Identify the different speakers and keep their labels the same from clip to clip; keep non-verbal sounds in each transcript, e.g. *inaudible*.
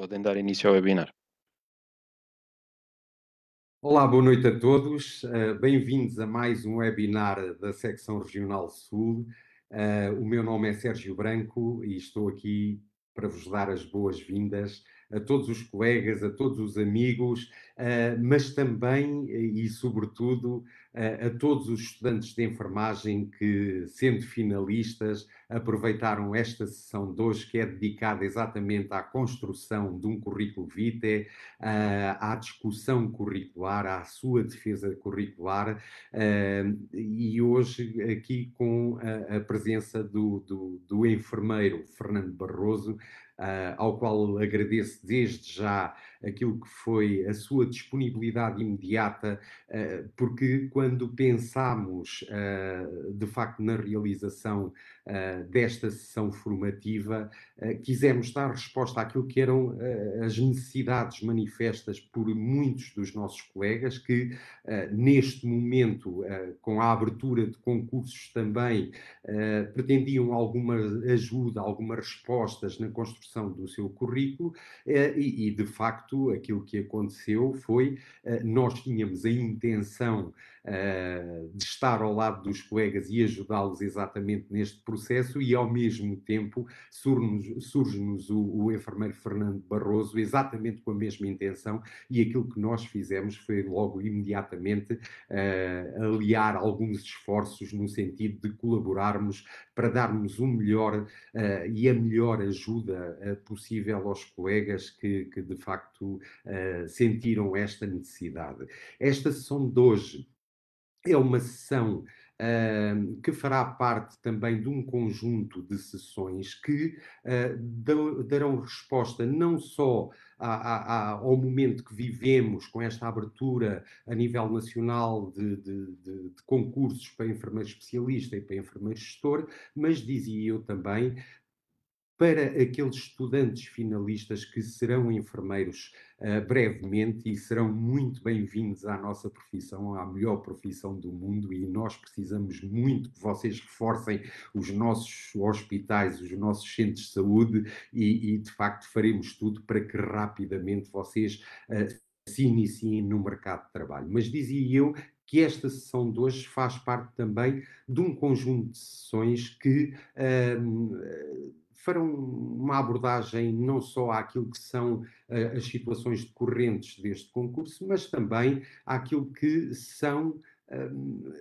Speaker 1: Podem dar início ao webinar.
Speaker 2: Olá, boa noite a todos. Eh, bem-vindos a mais um webinar da secção Regional Sul. Eh, o meu nome é Sérgio Branco e estou aqui para vos dar as boas-vindas a todos os colegas, a todos os amigos, eh, mas também e sobretudo a, todos os estudantes de enfermagem que, sendo finalistas, aproveitaram esta sessão de hoje, que é dedicada exatamente à construção de um currículo vitae, à discussão curricular, à sua defesa curricular, eh, e hoje aqui com a, presença do, do, do enfermeiro Fernando Barroso, eh, ao qual agradeço desde já aquilo que foi a sua disponibilidade imediata, eh, porque quando pensamos eh, de facto na realização eh, desta sessão formativa, quisemos dar resposta àquilo que eram as necessidades manifestas por muitos dos nossos colegas que neste momento, com a abertura de concursos também, pretendiam alguma ajuda, algumas respostas na construção do seu currículo e de facto facto, aquilo que aconteceu foi eh, nós tínhamos a intenção eh, de estar ao lado dos colegas e ajudá-los exatamente neste processo e, ao mesmo tempo, surge-nos o, o enfermeiro Fernando Barroso exatamente com a mesma intenção e aquilo que nós fizemos foi logo imediatamente uh, aliar alguns esforços no sentido de colaborarmos para darmos o melhor uh, e a melhor ajuda uh, possível aos colegas que, que de facto sentiram esta necessidade. Esta sessão de hoje é uma sessão uh, que fará parte também de um conjunto de sessões que uh, darão resposta não só a, a, ao momento que vivemos com esta abertura a nível nacional de, de, de, de concursos para enfermeiro especialista e para enfermeiro gestor, mas dizia eu também para aqueles estudantes finalistas que serão enfermeiros uh, brevemente e serão muito bem-vindos à nossa profissão, à melhor profissão do mundo, e nós precisamos muito que vocês reforcem os nossos hospitais, os nossos centros de saúde, e, e de facto faremos tudo para que rapidamente vocês. Uh, se iniciem no mercado de trabalho. Mas dizia eu que esta sessão de hoje faz parte também de um conjunto de sessões que uh, farão uma abordagem não só àquilo que são eh, as situações decorrentes deste concurso, mas também àquilo que são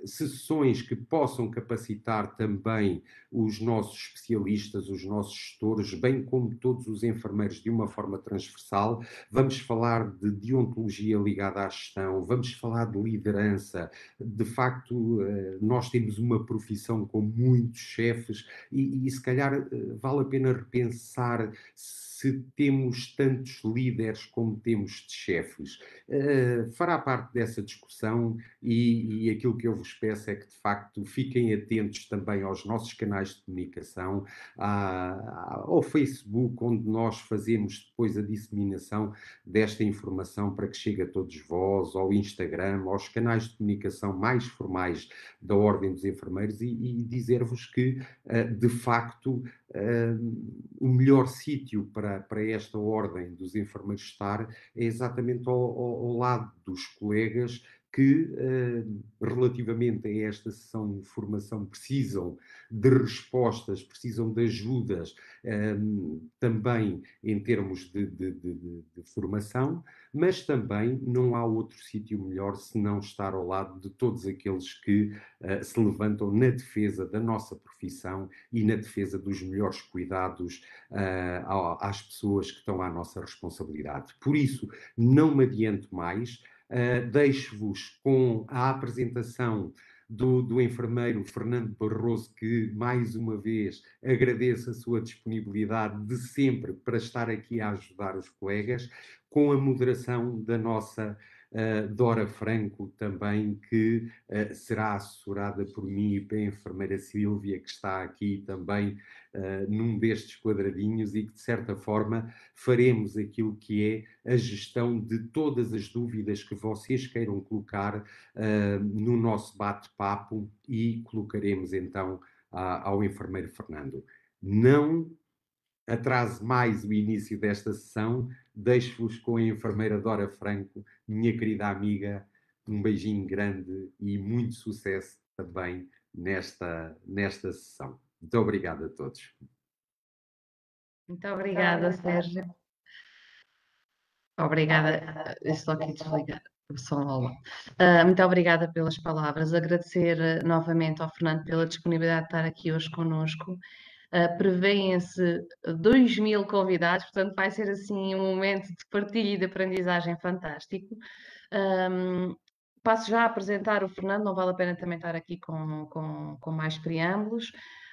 Speaker 2: sessões que possam capacitar também os nossos especialistas, os nossos gestores, bem como todos os enfermeiros de uma forma transversal. Vamos falar de deontologia ligada à gestão, vamos falar de liderança. De facto, ah, nós temos uma profissão com muitos chefes e, e se calhar ah, vale a pena repensar se se temos tantos líderes como temos de chefes. Uh, fará parte dessa discussão e, e, aquilo que eu vos peço é que, de facto, fiquem atentos também aos nossos canais de comunicação, à, ao Facebook, onde nós fazemos depois a disseminação desta informação para que chegue a todos vós, ao Instagram, aos canais de comunicação mais formais da Ordem dos Enfermeiros e, e dizer-vos que, uh, de facto, o melhor sítio para, para esta ordem dos enfermeiros estar é exatamente ao, ao, ao lado dos colegas que, relativamente a esta sessão de formação, precisam de respostas, precisam de ajudas também em termos de, de, de, de formação, mas também não há outro sítio melhor se não estar ao lado de todos aqueles que uh, se levantam na defesa da nossa profissão e na defesa dos melhores cuidados uh, às pessoas que estão à nossa responsabilidade. Por isso, não me adianto mais, uh, deixo-vos com a apresentação. Do, do, enfermeiro Fernando Barroso, que mais uma vez agradeço a sua disponibilidade de sempre para estar aqui a ajudar os colegas com a moderação da nossa uh, Dora Franco, também que uh, será assessorada por mim e pela enfermeira Silvia, que está aqui também uh, num destes quadradinhos e que, de certa forma, faremos aquilo que é a gestão de todas as dúvidas que vocês queiram colocar no nosso bate-papo e colocaremos então a, ao enfermeiro Fernando. Não atrase mais o início desta sessão, deixo-vos com a enfermeira Dora Franco, minha querida amiga. Um beijinho grande e muito sucesso também nesta, nesta sessão. Muito obrigado a todos.
Speaker 3: Muito obrigada, Sérgio. Obrigada. estou aqui desligada. Uh, muito obrigada pelas palavras. Agradecer ah, novamente ao Fernando pela disponibilidade de estar aqui hoje conosco Uh, Prevêem-se 2 mil convidados, portanto, vai ser assim um momento de partilha e de aprendizagem fantástico. Um, passo já a apresentar o Fernando, não vale a pena também estar aqui com, com, com mais preâmbulos.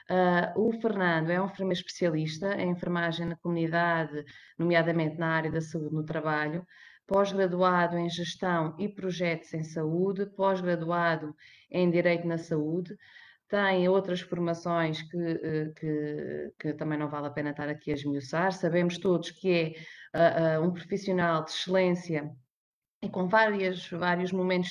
Speaker 3: Uh, o Fernando é um enfermeiro especialista em enfermagem na comunidade, nomeadamente na área da saúde no trabalho, pós-graduado em gestão e projetos em saúde, pós-graduado em direito na saúde, tem outras formações que, eh, que, que, também não vale a pena estar aqui a esmiuçar. Sabemos todos que é uh, um profissional de excelência e com várias, vários momentos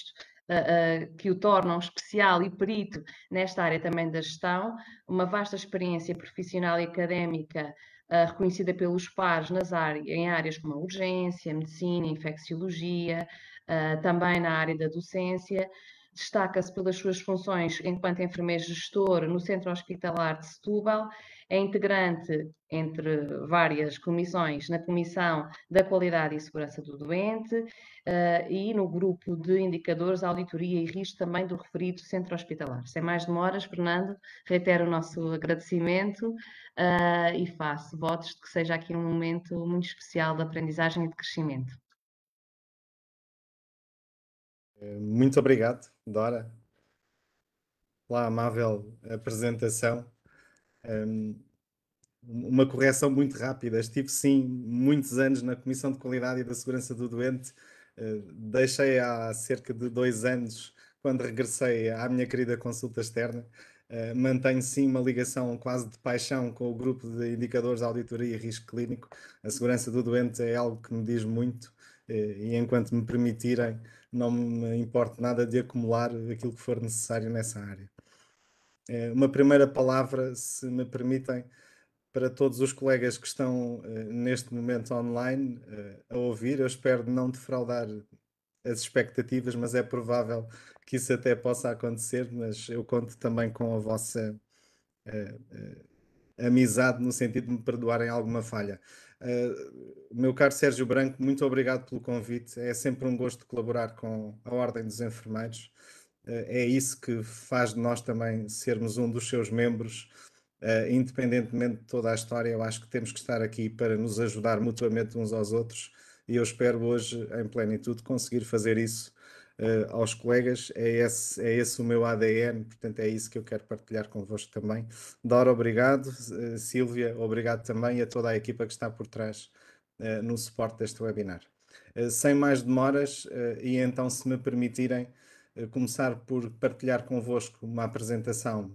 Speaker 3: uh, uh, que o tornam especial e perito nesta área também da gestão, uma vasta experiência profissional e académica Uh, reconhecida pelos pares nas áreas, em áreas como a urgência, medicina, infecciologia, uh, também na área da docência, destaca-se pelas suas funções enquanto enfermeiro gestor no Centro Hospitalar de Setúbal, é integrante, entre várias comissões, na Comissão da Qualidade e Segurança do Doente uh, e no grupo de indicadores, auditoria e risco também do referido Centro Hospitalar. Sem mais demoras, Fernando, reitero o nosso agradecimento uh, e faço votos de que seja aqui um momento muito especial de aprendizagem e de crescimento.
Speaker 1: Eh, muito obrigado, Dora, pela amável apresentação. Ehm, uma correção muito rápida. Estive, sim, muitos anos na Comissão de Qualidade e da Segurança do Doente. Eh, deixei há cerca de dois anos, quando regressei à minha querida consulta externa. Eh, mantenho sim uma ligação quase de paixão com o grupo de indicadores de auditoria e risco clínico. A segurança do doente é algo que me diz muito eh, e enquanto me permitirem, não me importa nada de acumular aquilo que for necessário nessa área. Eh, uma primeira palavra, se me permitem, para todos os colegas que estão eh, neste momento online a ouvir. Eu espero não defraudar as expectativas, mas é provável que isso até possa acontecer, mas eu conto também com a vossa amizade no sentido de me perdoarem alguma falha. Uh, meu caro Sérgio Branco, muito obrigado pelo convite. É sempre um gosto colaborar com a Ordem dos Enfermeiros. Uh, é isso que faz de nós também sermos um dos seus membros. Uh, independentemente de toda a história, eu acho que temos que estar aqui para nos ajudar mutuamente uns aos outros e eu espero hoje, em plenitude, conseguir fazer isso uh, aos colegas, é esse, é esse o meu ADN, portanto é isso que eu quero partilhar convosco também. Dora, obrigado. Uh, eh, Sílvia, obrigado também a toda a equipa que está por trás uh, no suporte deste webinar. sem mais demoras, e então, se me permitirem, começar por partilhar convosco uma apresentação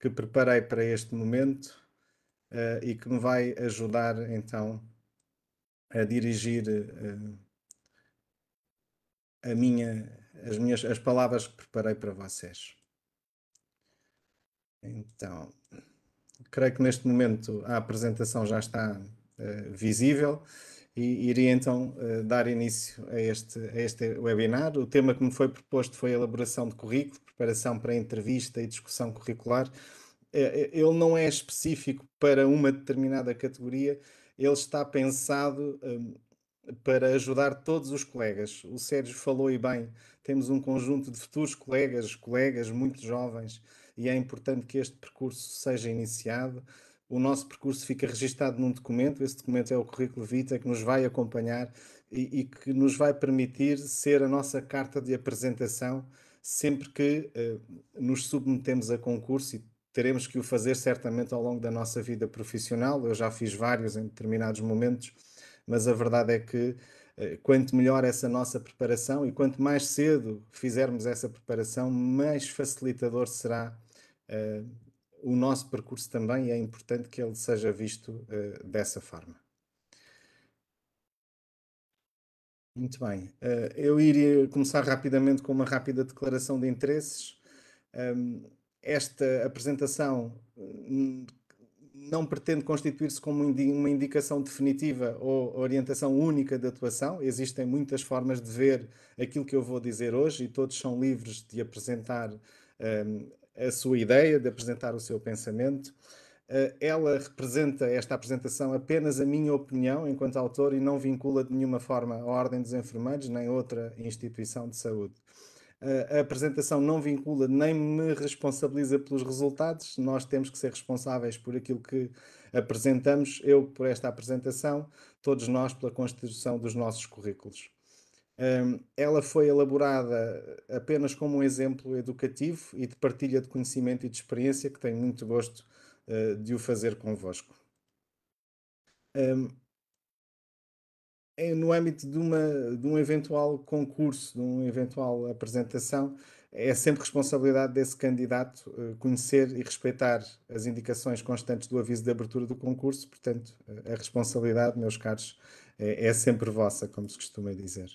Speaker 1: que preparei para este momento e que me vai ajudar então a dirigir a minha, as minhas as palavras que preparei para vocês. Então, creio que neste momento a apresentação já está uh, visível e iria então uh, dar início a este, a este webinar. O tema que me foi proposto foi elaboração de currículo, preparação para entrevista e discussão curricular. Eh, ele não é específico para uma determinada categoria, ele está pensado hum, para ajudar todos os colegas. O Sérgio falou e bem, temos um conjunto de futuros colegas, colegas muito jovens, e é importante que este percurso seja iniciado. O nosso percurso fica registado num documento, esse documento é o Currículo Vita, que nos vai acompanhar e, e que nos vai permitir ser a nossa carta de apresentação sempre que eh, nos submetemos a concurso e teremos que o fazer certamente ao longo da nossa vida profissional. Eu já fiz vários em determinados momentos mas a verdade é que eh, quanto melhor essa nossa preparação e quanto mais cedo fizermos essa preparação, mais facilitador será uh, o nosso percurso também e é importante que ele seja visto uh, dessa forma. Muito bem, uh, eu iria começar rapidamente com uma rápida declaração de interesses. Um, ehm, esta apresentação hum, não pretende constituir-se como uma indicação definitiva ou orientação única de atuação. Existem muitas formas de ver aquilo que eu vou dizer hoje e todos são livres de apresentar um, a sua ideia, de apresentar o seu pensamento. Uh, ela representa, esta apresentação, apenas a minha opinião enquanto autor e não vincula de nenhuma forma a Ordem dos Enfermeiros nem outra instituição de saúde a apresentação não vincula nem me responsabiliza pelos resultados, nós temos que ser responsáveis por aquilo que apresentamos, eu por esta apresentação, todos nós pela constituição dos nossos currículos. Hum, ela foi elaborada apenas como um exemplo educativo e de partilha de conhecimento e de experiência, que tenho muito gosto eh, de o fazer convosco. Hum, é no âmbito de, uma, de um eventual concurso, de uma eventual apresentação, é sempre responsabilidade desse candidato eh, conhecer e respeitar as indicações constantes do aviso de abertura do concurso, portanto, eh, a responsabilidade, meus caros, é, é, sempre vossa, como se costuma dizer.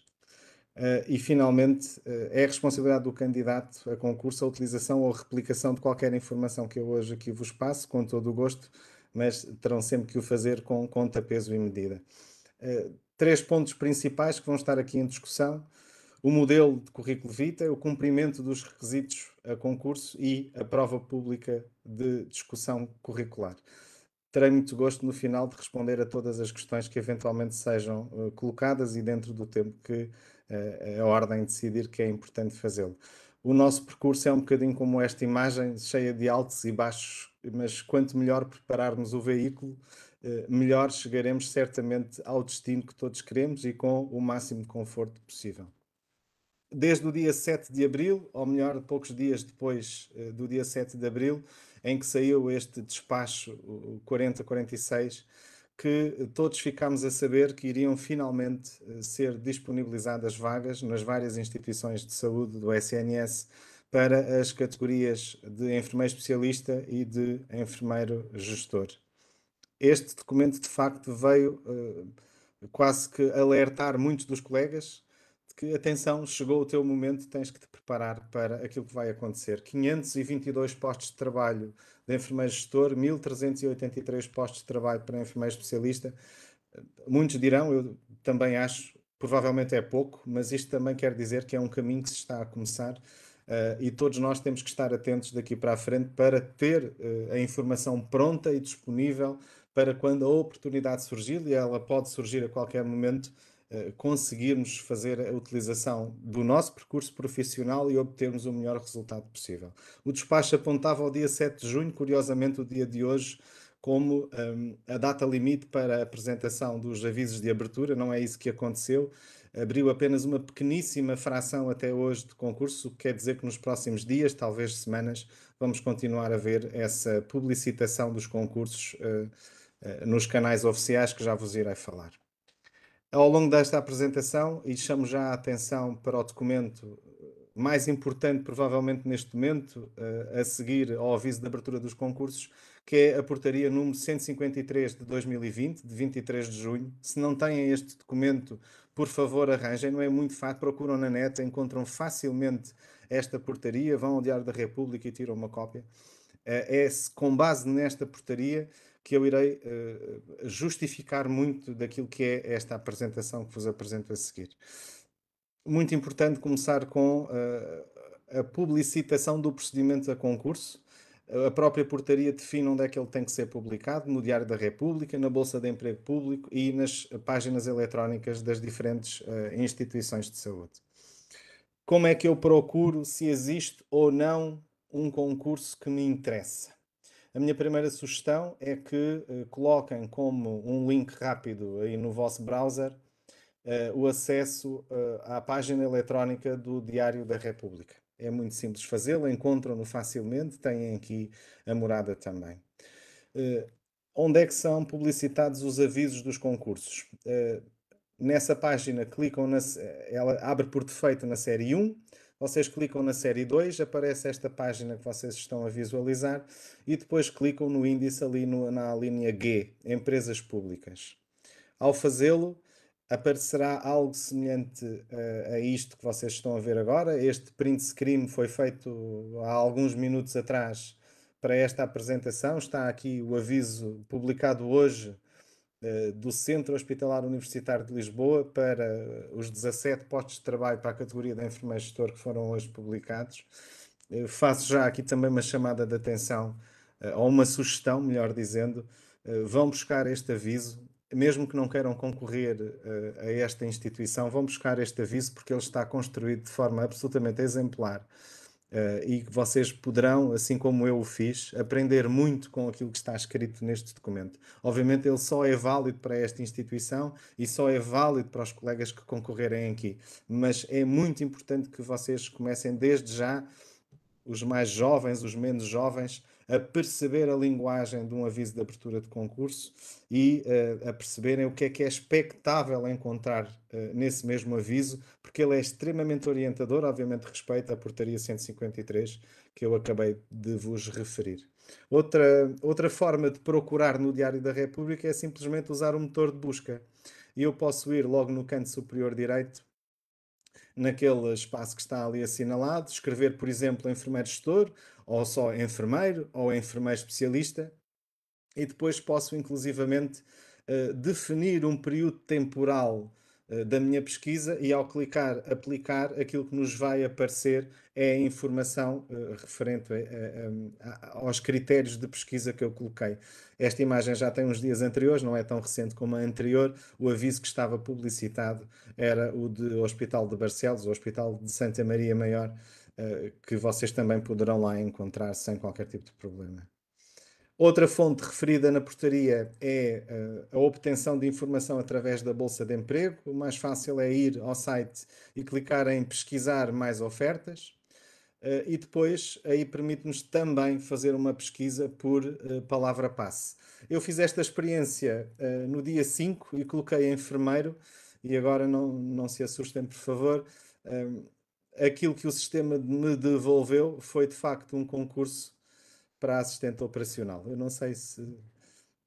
Speaker 1: Eh, e finalmente, é responsabilidade do candidato a concurso a utilização ou replicação de qualquer informação que eu hoje aqui vos passo, com todo o gosto, mas terão sempre que o fazer com conta, peso e medida três pontos principais que vão estar aqui em discussão: o modelo de currículo vitae, o cumprimento dos requisitos a concurso e a prova pública de discussão curricular. Terei muito gosto no final de responder a todas as questões que eventualmente sejam uh, colocadas e dentro do tempo que uh, a ordem decidir que é importante fazê-lo. O nosso percurso é um bocadinho como esta imagem, cheia de altos e baixos, mas quanto melhor prepararmos o veículo, eh, melhor chegaremos certamente ao destino que todos queremos e com o máximo conforto possível. Desde o dia 7 de abril, ou melhor, poucos dias depois eh, do dia 7 de abril, em que saiu este despacho 4046, que todos ficámos a saber que iriam finalmente eh, ser disponibilizadas vagas nas várias instituições de saúde do SNS para as categorias de enfermeiro especialista e de enfermeiro gestor este documento de facto veio uh, quase que alertar muitos dos colegas de que, atenção, chegou o teu momento, tens que te preparar para aquilo que vai acontecer. 522 postos de trabalho de enfermeiro gestor, 1383 postos de trabalho para enfermeiro especialista. Muitos dirão, eu também acho, provavelmente é pouco, mas isto também quer dizer que é um caminho que se está a começar. Uh, e todos nós temos que estar atentos daqui para a frente para ter uh, a informação pronta e disponível para quando a oportunidade surgir, e ela pode surgir a qualquer momento, eh, conseguirmos fazer a utilização do nosso percurso profissional e obtermos o melhor resultado possível. O despacho apontava ao dia 7 de junho, curiosamente, o dia de hoje, como um, a data limite para a apresentação dos avisos de abertura, não é isso que aconteceu. Abriu apenas uma pequeníssima fração até hoje de concurso, o que quer dizer que nos próximos dias, talvez semanas, vamos continuar a ver essa publicitação dos concursos. Uh, eh, nos canais oficiais que já vos irei falar. Ao longo desta apresentação, e chamo já a atenção para o documento eh, mais importante, provavelmente neste momento, eh, a seguir ao aviso de abertura dos concursos, que é a portaria número 153 de 2020, de 23 de junho. Se não têm este documento, por favor, arranjem, não é muito fácil, procuram na net, encontram facilmente esta portaria, vão ao Diário da República e tiram uma cópia. É com base nesta portaria que eu irei uh, justificar muito daquilo que é esta apresentação que vos apresento a seguir. Muito importante começar com uh, a publicitação do procedimento a concurso. A própria portaria define onde é que ele tem que ser publicado, no Diário da República, na Bolsa de Emprego Público e nas páginas eletrónicas das diferentes uh, instituições de saúde. Como é que eu procuro se existe ou não um concurso que me interessa? A minha primeira sugestão é que uh, coloquem como um link rápido aí no vosso browser uh, o acesso eh, à página eletrónica do Diário da República. É muito simples fazê-lo, encontram-no facilmente, têm aqui a morada também. onde é que são publicitados os avisos dos concursos? nessa página clicam na, ela abre por defeito na série 1 vocês clicam na série 2, aparece esta página que vocês estão a visualizar e depois clicam no índice ali no, na linha G, Empresas Públicas. Ao fazê-lo, aparecerá algo semelhante uh, a isto que vocês estão a ver agora. Este print screen foi feito há alguns minutos atrás para esta apresentação. Está aqui o aviso publicado hoje eh, do Centro Hospitalar Universitário de Lisboa para os 17 postos de trabalho para a categoria de enfermeiro gestor que foram hoje publicados. faço já aqui também uma chamada de atenção, eh, ou uma sugestão, melhor dizendo, eh, vão buscar este aviso, mesmo que não queiram concorrer a esta instituição, vão buscar este aviso porque ele está construído de forma absolutamente exemplar Uh, e que vocês poderão, assim como eu o fiz, aprender muito com aquilo que está escrito neste documento. Obviamente, ele só é válido para esta instituição e só é válido para os colegas que concorrerem aqui, mas é muito importante que vocês comecem desde já, os mais jovens, os menos jovens, a perceber a linguagem de um aviso de abertura de concurso e uh, a perceberem o que é que é expectável encontrar uh, nesse mesmo aviso, porque ele é extremamente orientador, obviamente respeita a portaria 153 que eu acabei de vos referir. Outra, outra forma de procurar no Diário da República é simplesmente usar o motor de busca. E eu posso ir logo no canto superior direito naquele espaço que está ali assinalado, escrever, por exemplo, enfermeiro gestor, ou só enfermeiro, ou enfermeiro especialista, e depois posso inclusivamente uh, definir um período temporal eh, da minha pesquisa e ao clicar aplicar, aquilo que nos vai aparecer é a informação uh, referente a, eh, a, a, aos critérios de pesquisa que eu coloquei. Esta imagem já tem uns dias anteriores, não é tão recente como a anterior. O aviso que estava publicitado era o de Hospital de Barcelos, o Hospital de Santa Maria Maior, uh, que vocês também poderão lá encontrar sem qualquer tipo de problema. Outra fonte referida na portaria é uh, a obtenção de informação através da Bolsa de Emprego. O mais fácil é ir ao site e clicar em pesquisar mais ofertas. Uh, e depois aí permite-nos também fazer uma pesquisa por uh, eh, palavra-passe. Eu fiz esta experiência no dia 5 e coloquei enfermeiro, e agora não, não se assustem, por favor. Ehm, aquilo que o sistema me devolveu foi de facto um concurso para assistente operacional. Eu não sei se,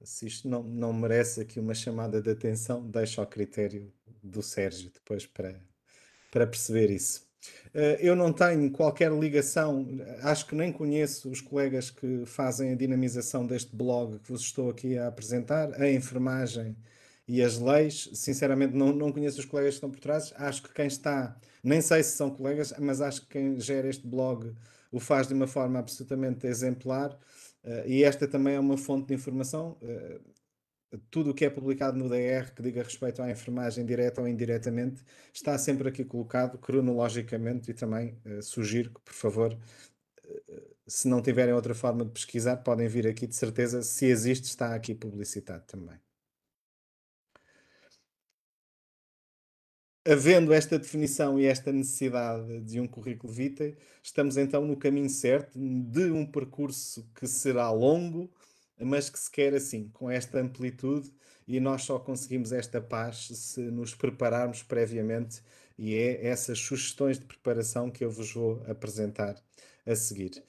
Speaker 1: se isto não, não merece aqui uma chamada de atenção, deixo ao critério do Sérgio depois para, para perceber isso. Eh, eu não tenho qualquer ligação, acho que nem conheço os colegas que fazem a dinamização deste blog que vos estou aqui a apresentar, a enfermagem e as leis. Sinceramente, não, não conheço os colegas que estão por trás. Acho que quem está, nem sei se são colegas, mas acho que quem gera este blog o faz de uma forma absolutamente exemplar. Uh, e esta também é uma fonte de informação. Uh, tudo o que é publicado no DR que diga respeito à enfermagem, direta ou indiretamente, está sempre aqui colocado cronologicamente. E também uh, sugiro que, por favor, se não tiverem outra forma de pesquisar, podem vir aqui de certeza. Se existe, está aqui publicitado também. havendo esta definição e esta necessidade de um currículo vitae, estamos então no caminho certo de um percurso que será longo, mas que se quer assim, com esta amplitude, e nós só conseguimos esta paz se nos prepararmos previamente, e é essas sugestões de preparação que eu vos vou apresentar a seguir.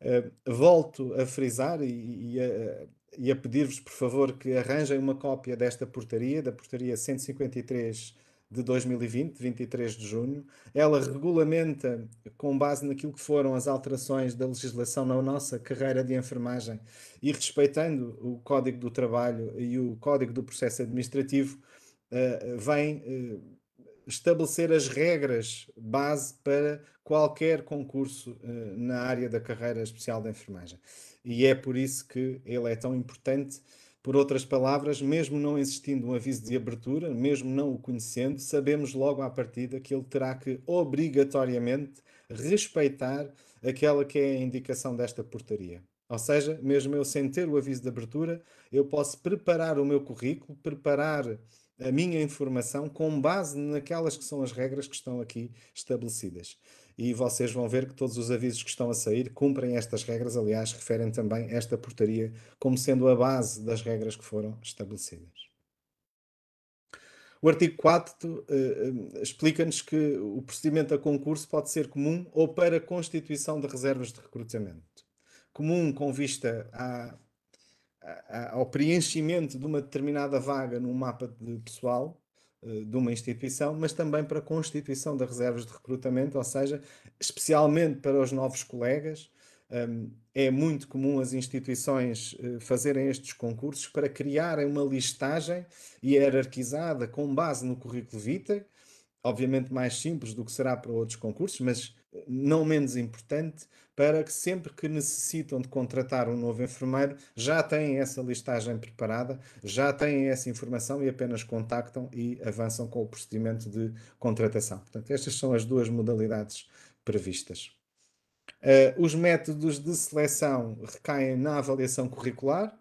Speaker 1: Uh, volto a frisar e, e a, e a pedir-vos, por favor, que arranjem uma cópia desta portaria, da portaria 153 de 2020, 23 de junho. Ela regulamenta, com base naquilo que foram as alterações da legislação na nossa carreira de enfermagem e respeitando o Código do Trabalho e o Código do Processo Administrativo, eh, vem eh, estabelecer as regras base para qualquer concurso eh, na área da carreira especial da enfermagem. E é por isso que ele é tão importante por outras palavras, mesmo não existindo um aviso de abertura, mesmo não o conhecendo, sabemos logo à partida que ele terá que obrigatoriamente respeitar aquela que é a indicação desta portaria. Ou seja, mesmo eu sem ter o aviso de abertura, eu posso preparar o meu currículo, preparar a minha informação com base naquelas que são as regras que estão aqui estabelecidas e vocês vão ver que todos os avisos que estão a sair cumprem estas regras, aliás, referem também esta portaria como sendo a base das regras que foram estabelecidas. O artigo 4 eh, eh, explica-nos que o procedimento a concurso pode ser comum ou para constituição de reservas de recrutamento. Comum com vista ao preenchimento de uma determinada vaga num mapa de pessoal, eh, de uma instituição, mas também para a constituição de reservas de recrutamento, ou seja, especialmente para os novos colegas. É muito comum as instituições eh, fazerem estes concursos para criarem uma listagem hierarquizada com base no currículo vitae, obviamente mais simples do que será para outros concursos, mas não menos importante, para que sempre que necessitam de contratar um novo enfermeiro, já têm essa listagem preparada, já têm essa informação e apenas contactam e avançam com o procedimento de contratação. Portanto, estas são as duas modalidades previstas. Uh, os métodos de seleção recaem na avaliação curricular.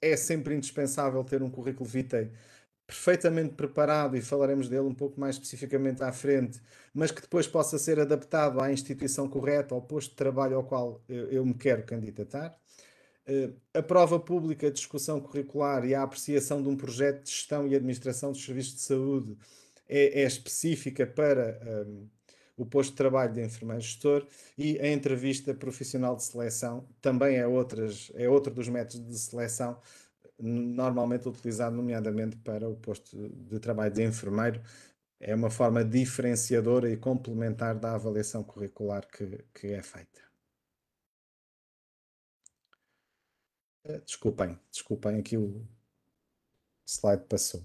Speaker 1: É sempre indispensável ter um currículo vitae perfeitamente preparado e falaremos dele um pouco mais especificamente à frente, mas que depois possa ser adaptado à instituição correta, ao posto de trabalho ao qual eu, eu me quero candidatar. Eh, a prova pública, a discussão curricular e a apreciação de um projeto de gestão e administração dos serviços de saúde é, é específica para um, ehm, o posto de trabalho de enfermeiro gestor e a entrevista profissional de seleção também é, outras, é outro dos métodos de seleção normalmente utilizado, nomeadamente para o posto de trabalho de enfermeiro. É uma forma diferenciadora e complementar da avaliação curricular que, que é feita. Eh, desculpem, desculpem, aqui o slide passou.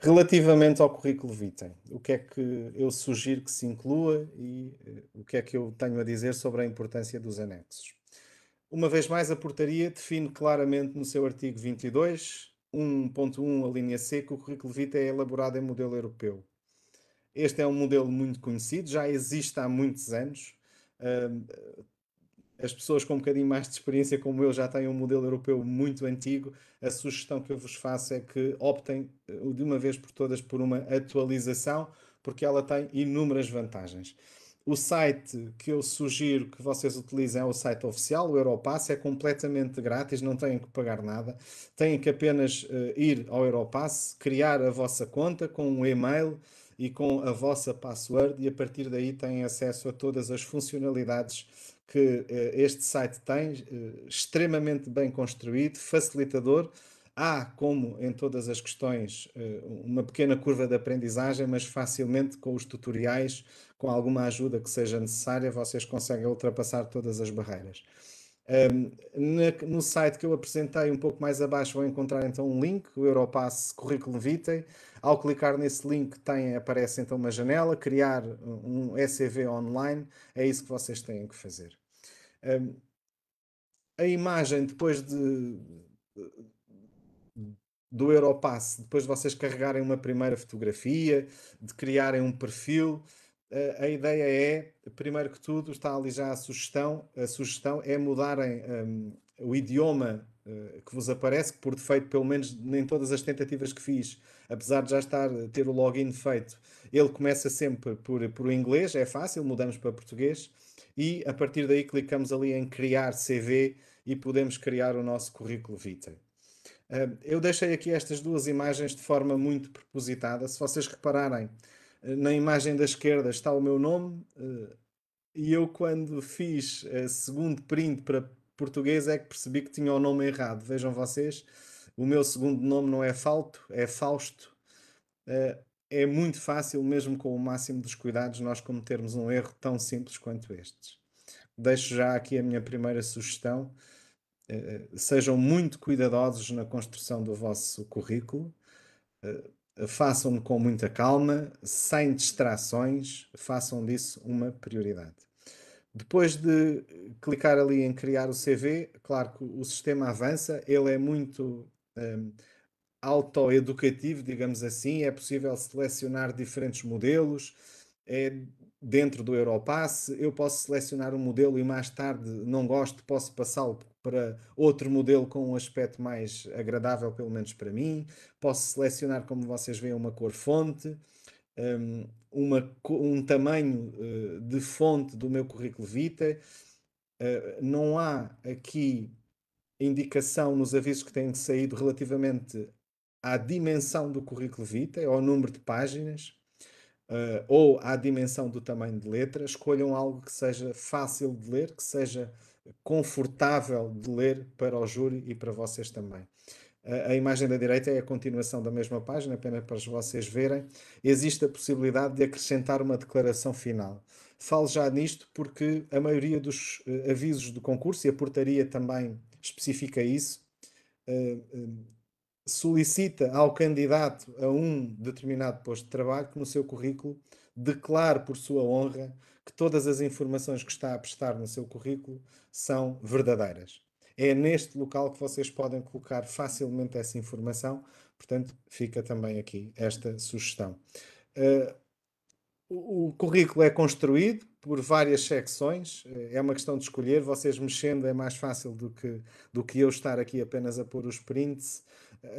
Speaker 1: Relativamente ao currículo vitae, o que é que eu sugiro que se inclua e eh, o que é que eu tenho a dizer sobre a importância dos anexos? Uma vez mais, a portaria define claramente no seu artigo 22, 1.1, a linha C, que o currículo Vita é elaborado em modelo europeu. Este é um modelo muito conhecido, já existe há muitos anos. As pessoas com um bocadinho mais de experiência, como eu, já têm um modelo europeu muito antigo. A sugestão que eu vos faço é que optem eh, de uma vez por todas por uma atualização, porque ela tem inúmeras vantagens. O site que eu sugiro que vocês utilizem é o site oficial, o Europass, é completamente grátis, não têm que pagar nada. Têm que apenas uh, ir ao Europass, criar a vossa conta com um e-mail e com a vossa password, e a partir daí têm acesso a todas as funcionalidades que uh, este site tem, uh, extremamente bem construído, facilitador. Há, como em todas as questões, uma pequena curva de aprendizagem, mas facilmente com os tutoriais, com alguma ajuda que seja necessária, vocês conseguem ultrapassar todas as barreiras. Um, na, no site que eu apresentei, um pouco mais abaixo, vão encontrar então um link, o Europass Curriculum Vitae. Ao clicar nesse link, tem, aparece então uma janela, criar um SEV online. É isso que vocês têm que fazer. Um, a imagem, depois de do Europass, depois de vocês carregarem uma primeira fotografia, de criarem um perfil, a ideia é, primeiro que tudo, está ali já a sugestão, a sugestão é mudarem um, o idioma uh, que vos aparece, que por defeito, pelo menos nem todas as tentativas que fiz, apesar de já estar eh, ter o login feito, ele começa sempre por, por inglês, é fácil, mudamos para português e a partir daí clicamos ali em criar CV e podemos criar o nosso currículo vitae. Hum, eu deixei aqui estas duas imagens de forma muito propositada. Se vocês repararem, na imagem da esquerda está o meu nome eh, e eu quando fiz a eh, segundo print para português é que percebi que tinha o nome errado. Vejam vocês, o meu segundo nome não é Falto, é Fausto. Eh, é muito fácil, mesmo com o máximo dos cuidados, nós cometermos um erro tão simples quanto estes. Deixo já aqui a minha primeira sugestão. Sejam muito cuidadosos na construção do vosso currículo façam no com muita calma, sem distrações, façam disso uma prioridade. Depois de clicar ali em criar o CV, claro que o sistema avança, ele é muito um, autoeducativo, digamos assim, é possível selecionar diferentes modelos, é dentro do Europass, eu posso selecionar um modelo e mais tarde não gosto, posso passá-lo para outro modelo com um aspecto mais agradável, pelo menos para mim. Posso selecionar, como vocês veem, uma cor fonte, um, uma, um tamanho uh, de fonte do meu currículo vitae. Uh, não há aqui indicação nos avisos que têm saído relativamente à dimensão do currículo vitae, ao número de páginas, uh, ou à dimensão do tamanho de letra. Escolham algo que seja fácil de ler, que seja confortável de ler para o júri e para vocês também. A imagem da direita é a continuação da mesma página, apenas para vocês verem. Existe a possibilidade de acrescentar uma declaração final. Falo já nisto porque a maioria dos eh, avisos do concurso, e a portaria também especifica isso, eh, eh, solicita ao candidato a um determinado posto de trabalho que no seu currículo declare por sua honra que todas as informações que está a prestar no seu currículo são verdadeiras. É neste local que vocês podem colocar facilmente essa informação, portanto, fica também aqui esta sugestão. Uh, o, o currículo é construído por várias secções, eh, é uma questão de escolher, vocês mexendo é mais fácil do que, do que eu estar aqui apenas a pôr os prints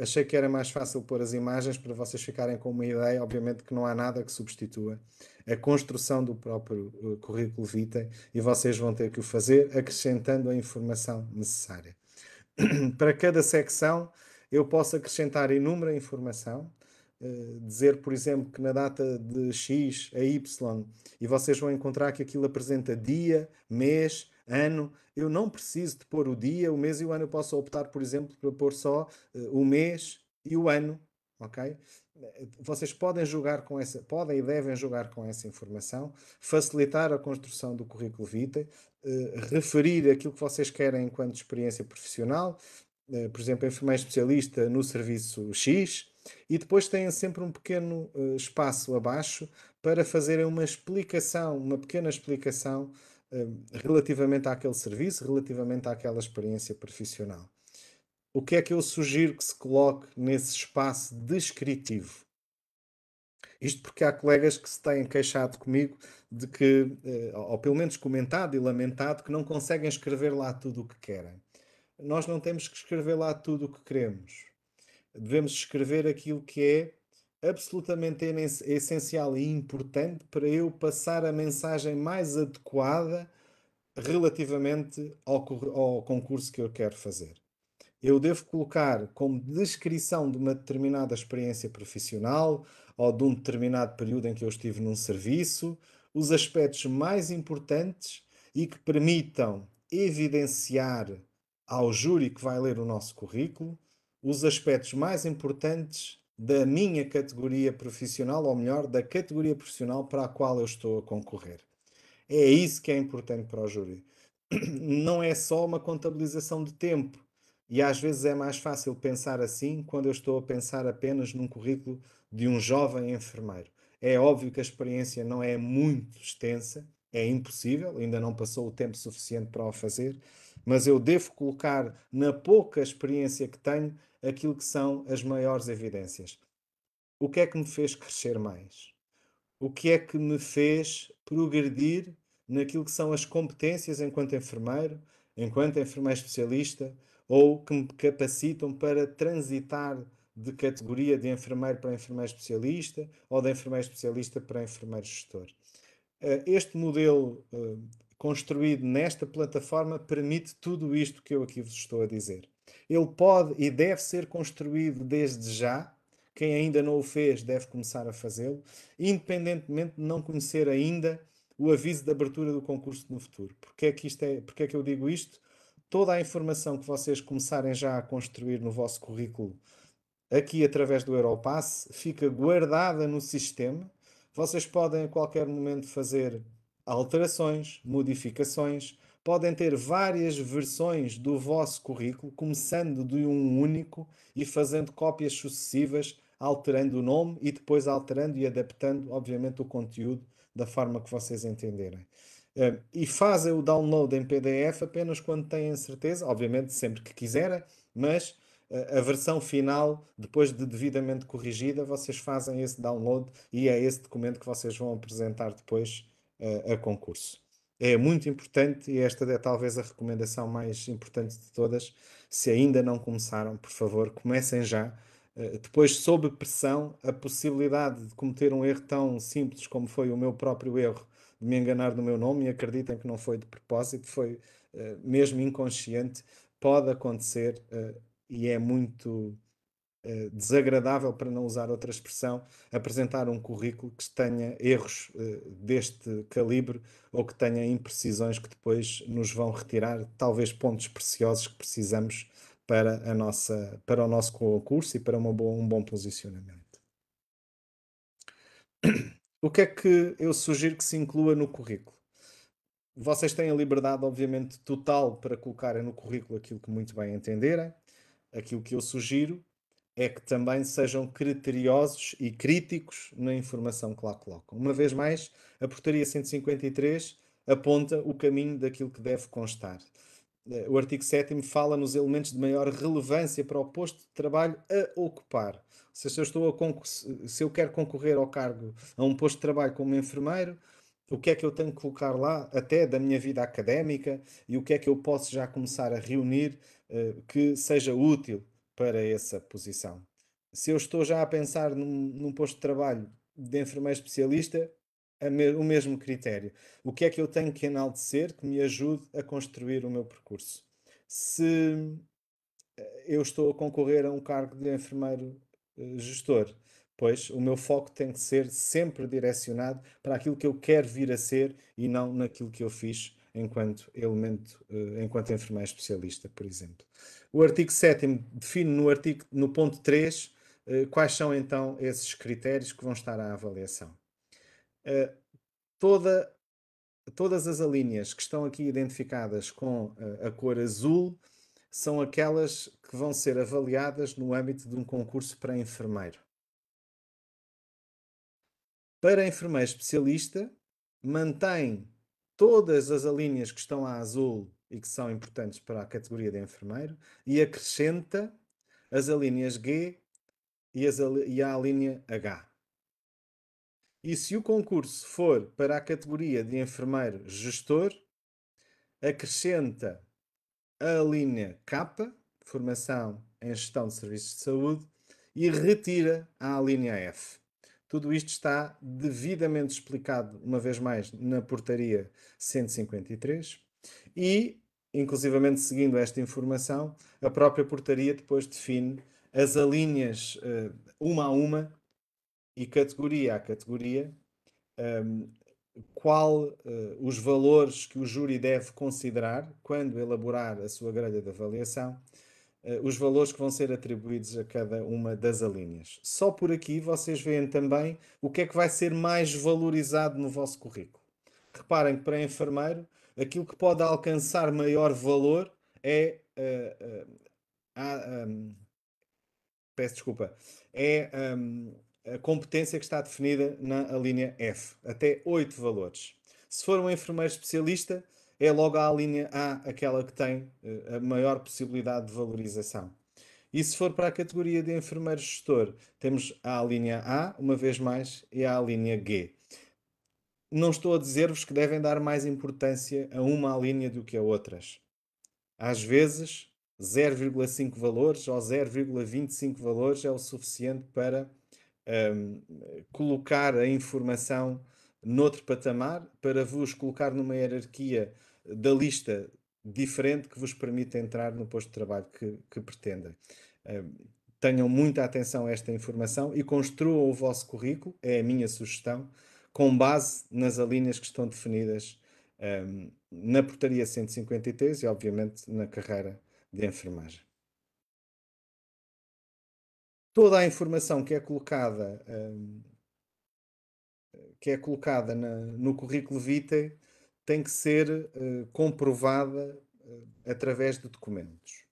Speaker 1: Achei que era mais fácil pôr as imagens para vocês ficarem com uma ideia. Obviamente que não há nada que substitua a construção do próprio eh, currículo vitae e vocês vão ter que o fazer acrescentando a informação necessária. *clears throat* para cada secção, eu posso acrescentar inúmera informação eh, dizer, por exemplo, que na data de X a Y, e vocês vão encontrar que aquilo apresenta dia, mês, ano, eu não preciso de pôr o dia, o mês e o ano, eu posso optar, por exemplo, para pôr só uh, o mês e o ano, ok? Vocês podem jogar com essa, podem e devem jogar com essa informação, facilitar a construção do currículo vitae, uh, referir aquilo que vocês querem enquanto experiência profissional, uh, por exemplo, enfermeiro especialista no serviço X, e depois têm sempre um pequeno uh, espaço abaixo para fazerem uma explicação, uma pequena explicação uh, relativamente àquele serviço, relativamente àquela experiência profissional. O que é que eu sugiro que se coloque nesse espaço descritivo? Isto porque há colegas que se têm queixado comigo de que, eh, ou pelo menos comentado e lamentado, que não conseguem escrever lá tudo o que querem. Nós não temos que escrever lá tudo o que queremos devemos escrever aquilo que é absolutamente essencial e importante para eu passar a mensagem mais adequada relativamente ao, ao concurso que eu quero fazer. Eu devo colocar como descrição de uma determinada experiência profissional ou de um determinado período em que eu estive num serviço os aspectos mais importantes e que permitam evidenciar ao júri que vai ler o nosso currículo os aspectos mais importantes da minha categoria profissional, ou melhor, da categoria profissional para a qual eu estou a concorrer. É isso que é importante para o júri. *clears throat* Não é só uma contabilização de tempo. E às vezes é mais fácil pensar assim quando eu estou a pensar apenas num currículo de um jovem enfermeiro. É óbvio que a experiência não é muito extensa, é impossível, ainda não passou o tempo suficiente para o fazer, mas eu devo colocar na pouca experiência que tenho aquilo que são as maiores evidências. O que é que me fez crescer mais? O que é que me fez progredir naquilo que são as competências enquanto enfermeiro, enquanto enfermeiro especialista, ou que me capacitam para transitar de categoria de enfermeiro para enfermeiro especialista ou de enfermeiro especialista para enfermeiro gestor. Eh, este modelo eh, construído nesta plataforma permite tudo isto que eu aqui vos estou a dizer. Ele pode e deve ser construído desde já. Quem ainda não o fez deve começar a fazê-lo, independentemente de não conhecer ainda o aviso de abertura do concurso no futuro. Porque é que, isto é, é que eu digo isto? Toda a informação que vocês começarem já a construir no vosso currículo, aqui através do Europass, fica guardada no sistema. Vocês podem a qualquer momento fazer alterações, modificações, podem ter várias versões do vosso currículo, começando de um único e fazendo cópias sucessivas, alterando o nome e depois alterando e adaptando, obviamente, o conteúdo da forma que vocês entenderem. Eh, e fazem o download em PDF apenas quando têm certeza, obviamente sempre que quiserem, mas eh, a versão final, depois de devidamente corrigida, vocês fazem esse download e é esse documento que vocês vão apresentar depois a, a concurso. É muito importante e esta é talvez a recomendação mais importante de todas. Se ainda não começaram, por favor, comecem já. Eh, depois, sob pressão, a possibilidade de cometer um erro tão simples como foi o meu próprio erro de me enganar no meu nome, e acreditem que não foi de propósito, foi eh, mesmo inconsciente, pode acontecer eh, e é muito eh, desagradável, para não usar outra expressão, apresentar um currículo que tenha erros uh, deste calibre ou que tenha imprecisões que depois nos vão retirar, talvez pontos preciosos que precisamos para, a nossa, para o nosso concurso e para boa, um bom posicionamento. O que é que eu sugiro que se inclua no currículo? Vocês têm a liberdade, obviamente, total para colocarem no currículo aquilo que muito bem entenderem. Aquilo que eu sugiro é que também sejam criteriosos e críticos na informação que lá colocam. Uma vez mais, a portaria 153 aponta o caminho daquilo que deve constar. Eh, o artigo 7 fala nos elementos de maior relevância para o posto de trabalho a ocupar. Se eu, estou a se eu quero concorrer ao cargo a um posto de trabalho como enfermeiro, o que é que eu tenho que colocar lá, até da minha vida académica, e o que é que eu posso já começar a reunir uh, que seja útil para essa posição. Se eu estou já a pensar num, num posto de trabalho de enfermeiro especialista, me, o mesmo critério. O que é que eu tenho que enaltecer que me ajude a construir o meu percurso? Se eh, eu estou a concorrer a um cargo de enfermeiro eh, gestor, pois o meu foco tem que ser sempre direcionado para aquilo que eu quero vir a ser e não naquilo que eu fiz enquanto elemento, eh, enquanto enfermeiro especialista, por exemplo. O artigo 7 define no, artigo, no ponto 3 eh, quais são então esses critérios que vão estar à avaliação. Eh, toda, todas as alíneas que estão aqui identificadas com eh, a cor azul são aquelas que vão ser avaliadas no âmbito de um concurso para enfermeiro. Para enfermeiro especialista, mantém todas as alíneas que estão a azul e que são importantes para a categoria de enfermeiro, e acrescenta as alíneas G e, as, e a alínea H. E se o concurso for para a categoria de enfermeiro gestor, acrescenta a linha K, formação em gestão de serviços de saúde, e retira a linha F. Tudo isto está devidamente explicado, uma vez mais, na portaria 153 e, inclusivamente seguindo esta informação, a própria portaria depois define as alíneas eh, uma a uma e categoria a categoria um, ehm, qual uh, os valores que o júri deve considerar quando elaborar a sua grelha de avaliação, uh, os valores que vão ser atribuídos a cada uma das alíneas. Só por aqui vocês veem também o que é que vai ser mais valorizado no vosso currículo. Reparem que para enfermeiro, aquilo que pode alcançar maior valor é. Uh, uh, a, um, peço desculpa. É um, a competência que está definida na linha F, até 8 valores. Se for um enfermeiro especialista, é logo a linha A aquela que tem uh, a maior possibilidade de valorização. E se for para a categoria de enfermeiro gestor, temos a linha A, uma vez mais, e a linha G não estou a dizer-vos que devem dar mais importância a uma linha do que a outras. Às vezes, 0,5 valores ou 0,25 valores é o suficiente para um, colocar a informação noutro patamar, para vos colocar numa hierarquia da lista diferente que vos permita entrar no posto de trabalho que, que pretendem. Um, tenham muita atenção a esta informação e construam o vosso currículo, é a minha sugestão com base nas alíneas que estão definidas um, ehm, na portaria 153 e, obviamente, na carreira de enfermagem. Toda a informação que é colocada, um, ehm, que é colocada na, no currículo vitae tem que ser uh, comprovada uh, através de documentos.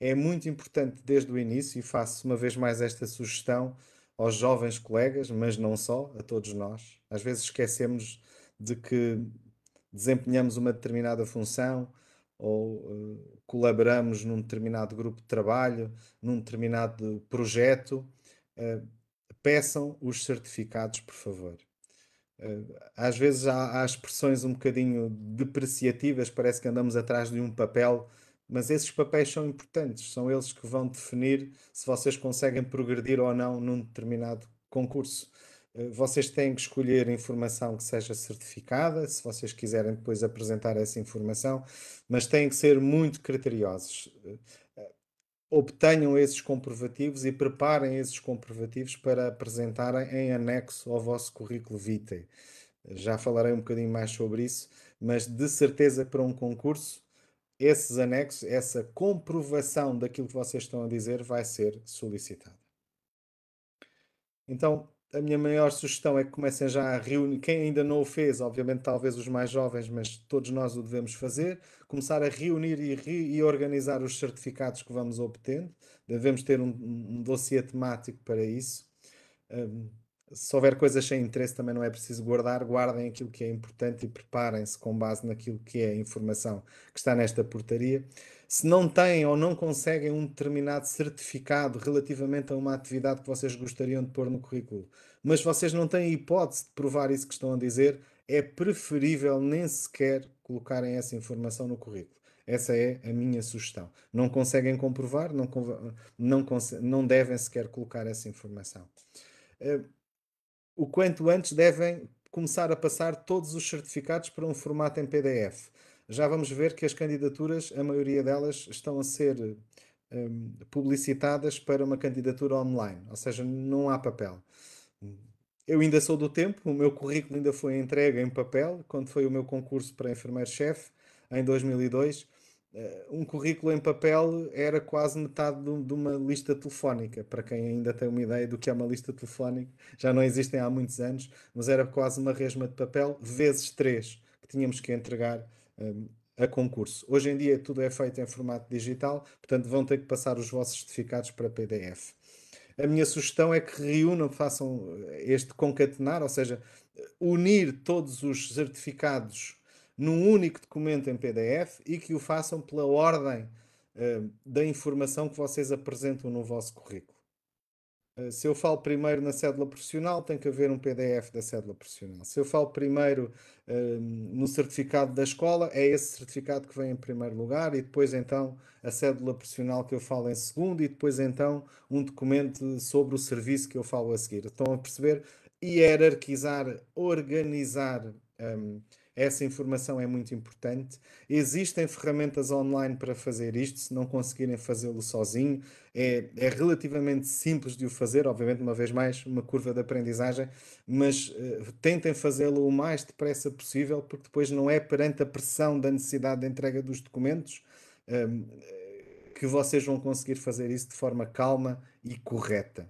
Speaker 1: É muito importante desde o início, e faço uma vez mais esta sugestão, aos jovens colegas, mas não só, a todos nós. Às vezes esquecemos de que desempenhamos uma determinada função ou uh, colaboramos num determinado grupo de trabalho, num determinado projeto. Uh, peçam os certificados, por favor. Uh, às vezes há, há expressões um bocadinho depreciativas, parece que andamos atrás de um papel mas esses papéis são importantes, são eles que vão definir se vocês conseguem progredir ou não num determinado concurso. Eh, vocês têm que escolher informação que seja certificada, se vocês quiserem depois apresentar essa informação, mas têm que ser muito criteriosos eh, eh, obtenham esses comprovativos e preparem esses comprovativos para apresentarem em anexo ao vosso currículo vitae. Já falarei um bocadinho mais sobre isso, mas de certeza para um concurso esses anexos, essa comprovação daquilo que vocês estão a dizer vai ser solicitada. Então, a minha maior sugestão é que comecem já a reunir, quem ainda não o fez, obviamente talvez os mais jovens, mas todos nós o devemos fazer, começar a reunir e, re e organizar os certificados que vamos obtendo. Devemos ter um, um dossiê temático para isso. Um, se houver coisas sem interesse também não é preciso guardar, guardem aquilo que é importante e preparem-se com base naquilo que é a informação que está nesta portaria. Se não têm ou não conseguem um determinado certificado relativamente a uma atividade que vocês gostariam de pôr no currículo, mas vocês não têm hipótese de provar isso que estão a dizer, é preferível nem sequer colocarem essa informação no currículo. Essa é a minha sugestão. Não conseguem comprovar, não, não, não devem sequer colocar essa informação. Uh, o quanto antes devem começar a passar todos os certificados para um formato em PDF. Já vamos ver que as candidaturas, a maioria delas, estão a ser um, publicitadas para uma candidatura online, ou seja, não há papel. Eu ainda sou do tempo, o meu currículo ainda foi entregue em papel, quando foi o meu concurso para enfermeiro-chefe, em 2002. Eh, um currículo em papel era quase metade de uma lista telefónica, para quem ainda tem uma ideia do que é uma lista telefónica, já não existem há muitos anos, mas era quase uma resma de papel vezes três que tínhamos que entregar um, ehm, a concurso. Hoje em dia tudo é feito em formato digital, portanto vão ter que passar os vossos certificados para PDF. A minha sugestão é que reúnam, façam eh, este concatenar, ou seja, unir todos os certificados num único documento em PDF e que o façam pela ordem uh, da informação que vocês apresentam no vosso currículo. Uh, se eu falo primeiro na cédula profissional, tem que haver um PDF da cédula profissional. Se eu falo primeiro uh, no certificado da escola, é esse certificado que vem em primeiro lugar, e depois então a cédula profissional que eu falo em segundo, e depois então um documento sobre o serviço que eu falo a seguir. Estão a perceber? hierarquizar, organizar um, essa informação é muito importante. Existem ferramentas online para fazer isto, se não conseguirem fazê-lo sozinho. É, é, relativamente simples de o fazer, obviamente, uma vez mais, uma curva de aprendizagem, mas uh, tentem fazê-lo o mais depressa possível, porque depois não é perante a pressão da necessidade de entrega dos documentos. Um, ehm, que vocês vão conseguir fazer isso de forma calma e correta.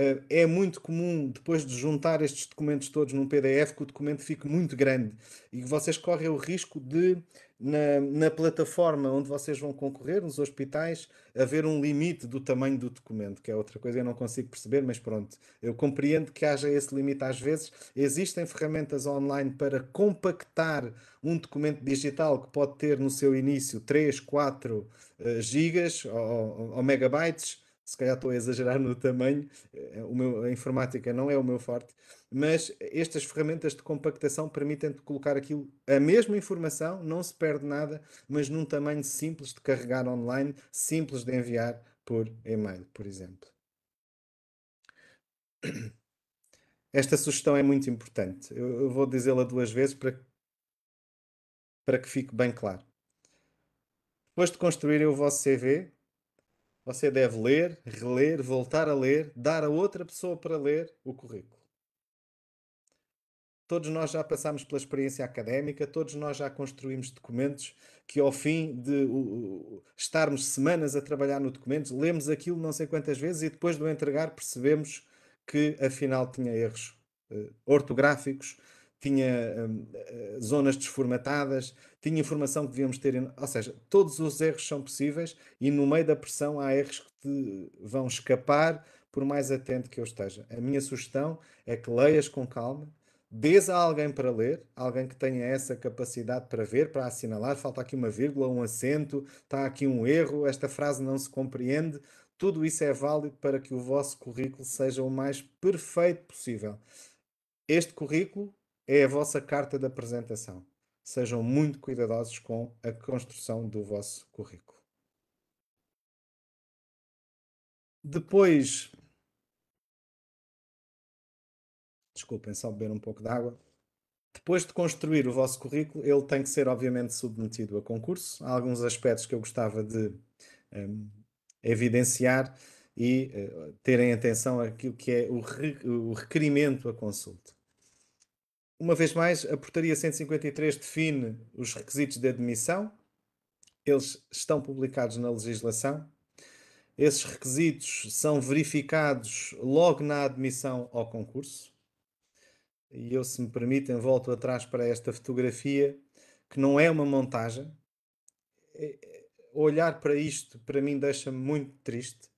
Speaker 1: Eh, é muito comum, depois de juntar estes documentos todos num PDF, que o documento fique muito grande e que vocês correm o risco de, na, na, plataforma onde vocês vão concorrer, nos hospitais, haver um limite do tamanho do documento, que é outra coisa que eu não consigo perceber, mas pronto, eu compreendo que haja esse limite às vezes. Existem ferramentas online para compactar um documento digital que pode ter no seu início 3, 4 uh, gigas ou, ou, ou megabytes se calhar estou a exagerar no tamanho, eh, meu, a informática não é o meu forte, mas estas ferramentas de compactação permitem-te colocar aquilo, a mesma informação, não se perde nada, mas num tamanho simples de carregar online, simples de enviar por e-mail, por exemplo. Esta sugestão é muito importante. Eu, eu vou dizê-la duas vezes para, para que fique bem claro. Depois de construírem o vosso CV, você deve ler, reler, voltar a ler, dar a outra pessoa para ler o currículo. Todos nós já passamos pela experiência académica, todos nós já construímos documentos que, ao fim de uh, estarmos semanas a trabalhar no documento, lemos aquilo não sei quantas vezes e depois de o entregar percebemos que, afinal, tinha erros uh, ortográficos, tinha hum, eh, zonas desformatadas, tinha informação que devíamos ter. Ou seja, todos os erros são possíveis e no meio da pressão há erros que te vão escapar, por mais atento que eu esteja. A minha sugestão é que leias com calma, dês a alguém para ler, alguém que tenha essa capacidade para ver, para assinalar, falta aqui uma vírgula, um acento, está aqui um erro, esta frase não se compreende. Tudo isso é válido para que o vosso currículo seja o mais perfeito possível. Este currículo é a vossa carta de apresentação sejam muito cuidadosos com a construção do vosso currículo. Depois, desculpem, só beber um pouco de água. Depois de construir o vosso currículo, ele tem que ser, obviamente, submetido a concurso. Há alguns aspectos que eu gostava de um, evidenciar e uh, terem atenção àquilo que é o, re o requerimento à consulta. Uma vez mais, a Portaria 153 define os requisitos de admissão, eles estão publicados na legislação. Esses requisitos são verificados logo na admissão ao concurso. E eu, se me permitem, volto atrás para esta fotografia, que não é uma montagem. É, é, olhar para isto, para mim, deixa-me muito triste.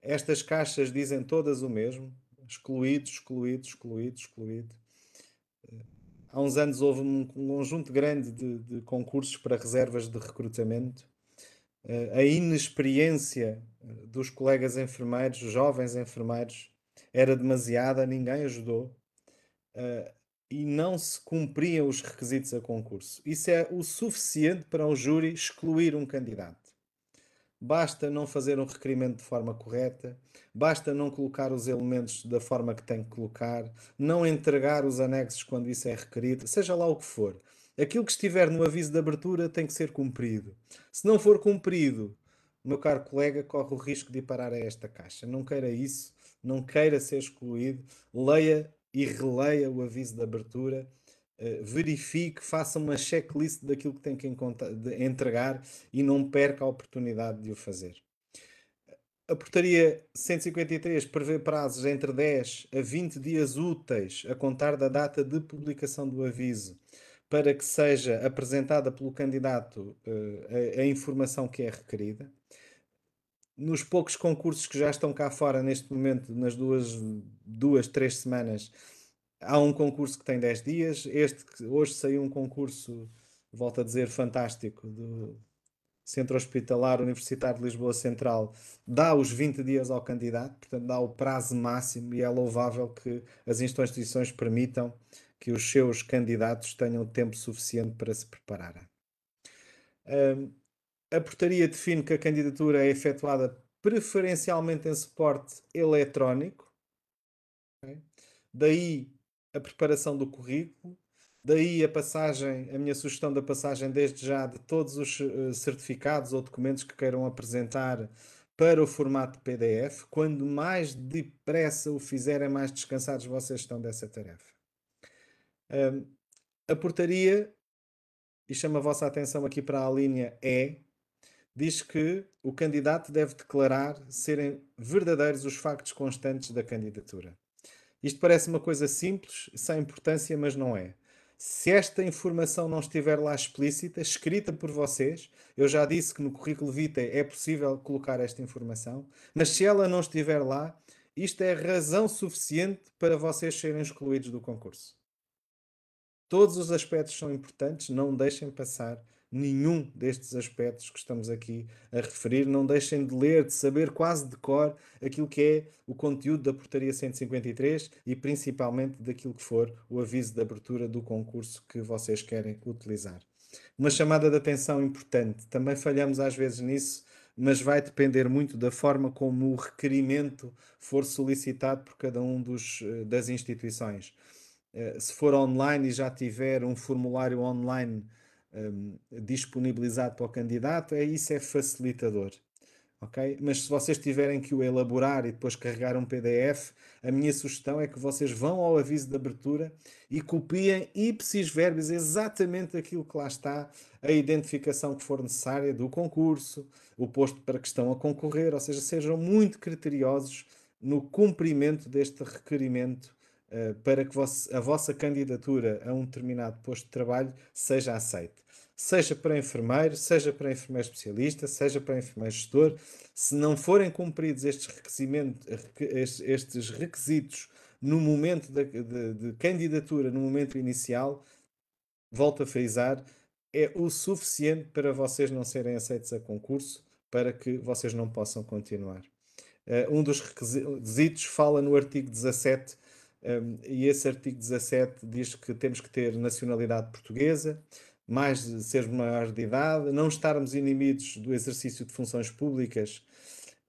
Speaker 1: Estas caixas dizem todas o mesmo: excluído, excluído, excluído, excluído há uns anos houve um conjunto grande de, de concursos para reservas de recrutamento. Eh, a inexperiência eh, dos colegas enfermeiros, jovens enfermeiros, era demasiada, ninguém ajudou eh, e não se cumpriam os requisitos a concurso. Isso é o suficiente para um júri excluir um candidato basta não fazer um requerimento de forma correta, basta não colocar os elementos da forma que tem que colocar, não entregar os anexos quando isso é requerido, seja lá o que for. Aquilo que estiver no aviso de abertura tem que ser cumprido. Se não for cumprido, meu caro colega, corre o risco de ir parar a esta caixa. Não queira isso, não queira ser excluído, leia e releia o aviso de abertura eh, verifique, faça uma checklist daquilo que tem que entregar e não perca a oportunidade de o fazer. A portaria 153 prevê prazos entre 10 a 20 dias úteis a contar da data de publicação do aviso para que seja apresentada pelo candidato uh, a, a informação que é requerida. Nos poucos concursos que já estão cá fora neste momento, nas duas, duas três semanas, há um concurso que tem 10 dias. Este hoje saiu um concurso, volto a dizer, fantástico do Centro Hospitalar Universitário de Lisboa Central, dá os 20 dias ao candidato, portanto, dá o prazo máximo e é louvável que as instituições permitam que os seus candidatos tenham tempo suficiente para se prepararem. a portaria define que a candidatura é efetuada preferencialmente em suporte eletrónico. Daí a preparação do currículo, daí a passagem, a minha sugestão da passagem desde já de todos os eh, certificados ou documentos que queiram apresentar para o formato PDF. Quando mais depressa o fizerem, mais descansados vocês estão dessa tarefa. Um, a portaria, e chama a vossa atenção aqui para a linha E, diz que o candidato deve declarar serem verdadeiros os factos constantes da candidatura. Isto parece uma coisa simples, sem importância, mas não é. Se esta informação não estiver lá explícita, escrita por vocês, eu já disse que no currículo vitae é possível colocar esta informação, mas se ela não estiver lá, isto é razão suficiente para vocês serem excluídos do concurso. Todos os aspectos são importantes, não deixem passar nenhum destes aspectos que estamos aqui a referir. Não deixem de ler, de saber quase de cor aquilo que é o conteúdo da Portaria 153 e principalmente daquilo que for o aviso de abertura do concurso que vocês querem utilizar. Uma chamada de atenção importante, também falhamos às vezes nisso, mas vai depender muito da forma como o requerimento for solicitado por cada um dos, eh, das instituições. Eh, se for online e já tiver um formulário online um, disponibilizado para o candidato, é, isso é facilitador. Okay? Mas se vocês tiverem que o elaborar e depois carregar um PDF, a minha sugestão é que vocês vão ao aviso de abertura e copiem ipsis verbis exatamente aquilo que lá está, a identificação que for necessária do concurso, o posto para que estão a concorrer, ou seja, sejam muito criteriosos no cumprimento deste requerimento eh, para que a vossa candidatura a um determinado posto de trabalho seja aceite. Seja para enfermeiro, seja para enfermeiro especialista, seja para enfermeiro gestor, se não forem cumpridos estes, estes requisitos no momento da, de, de candidatura, no momento inicial, volto a frisar, é o suficiente para vocês não serem aceitos a concurso, para que vocês não possam continuar. Uh, um dos requisitos fala no artigo 17 um, e esse artigo 17 diz que temos que ter nacionalidade portuguesa, mais sermos maiores de idade, não estarmos inimidos do exercício de funções públicas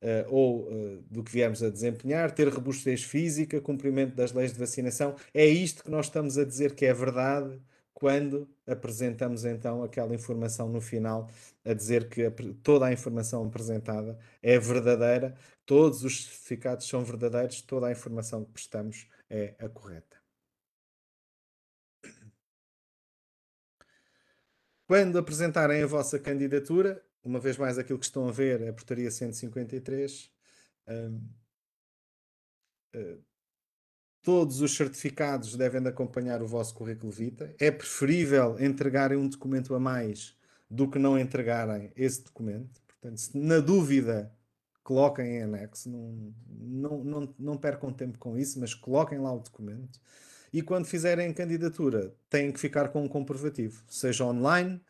Speaker 1: uh, ou uh, do que viemos a desempenhar, ter robustez física, cumprimento das leis de vacinação. É isto que nós estamos a dizer que é verdade quando apresentamos então aquela informação no final a dizer que a, toda a informação apresentada é verdadeira, todos os certificados são verdadeiros, toda a informação que prestamos é a correta. Quando apresentarem a vossa candidatura, uma vez mais aquilo que estão a ver, é a portaria 153, um, uh, todos os certificados devem acompanhar o vosso currículo vitae. É preferível entregarem um documento a mais do que não entregarem esse documento. Portanto, se na dúvida coloquem em anexo, não, não, não, não percam tempo com isso, mas coloquem lá o documento. E quando fizerem candidatura, têm que ficar com um comprovativo, seja online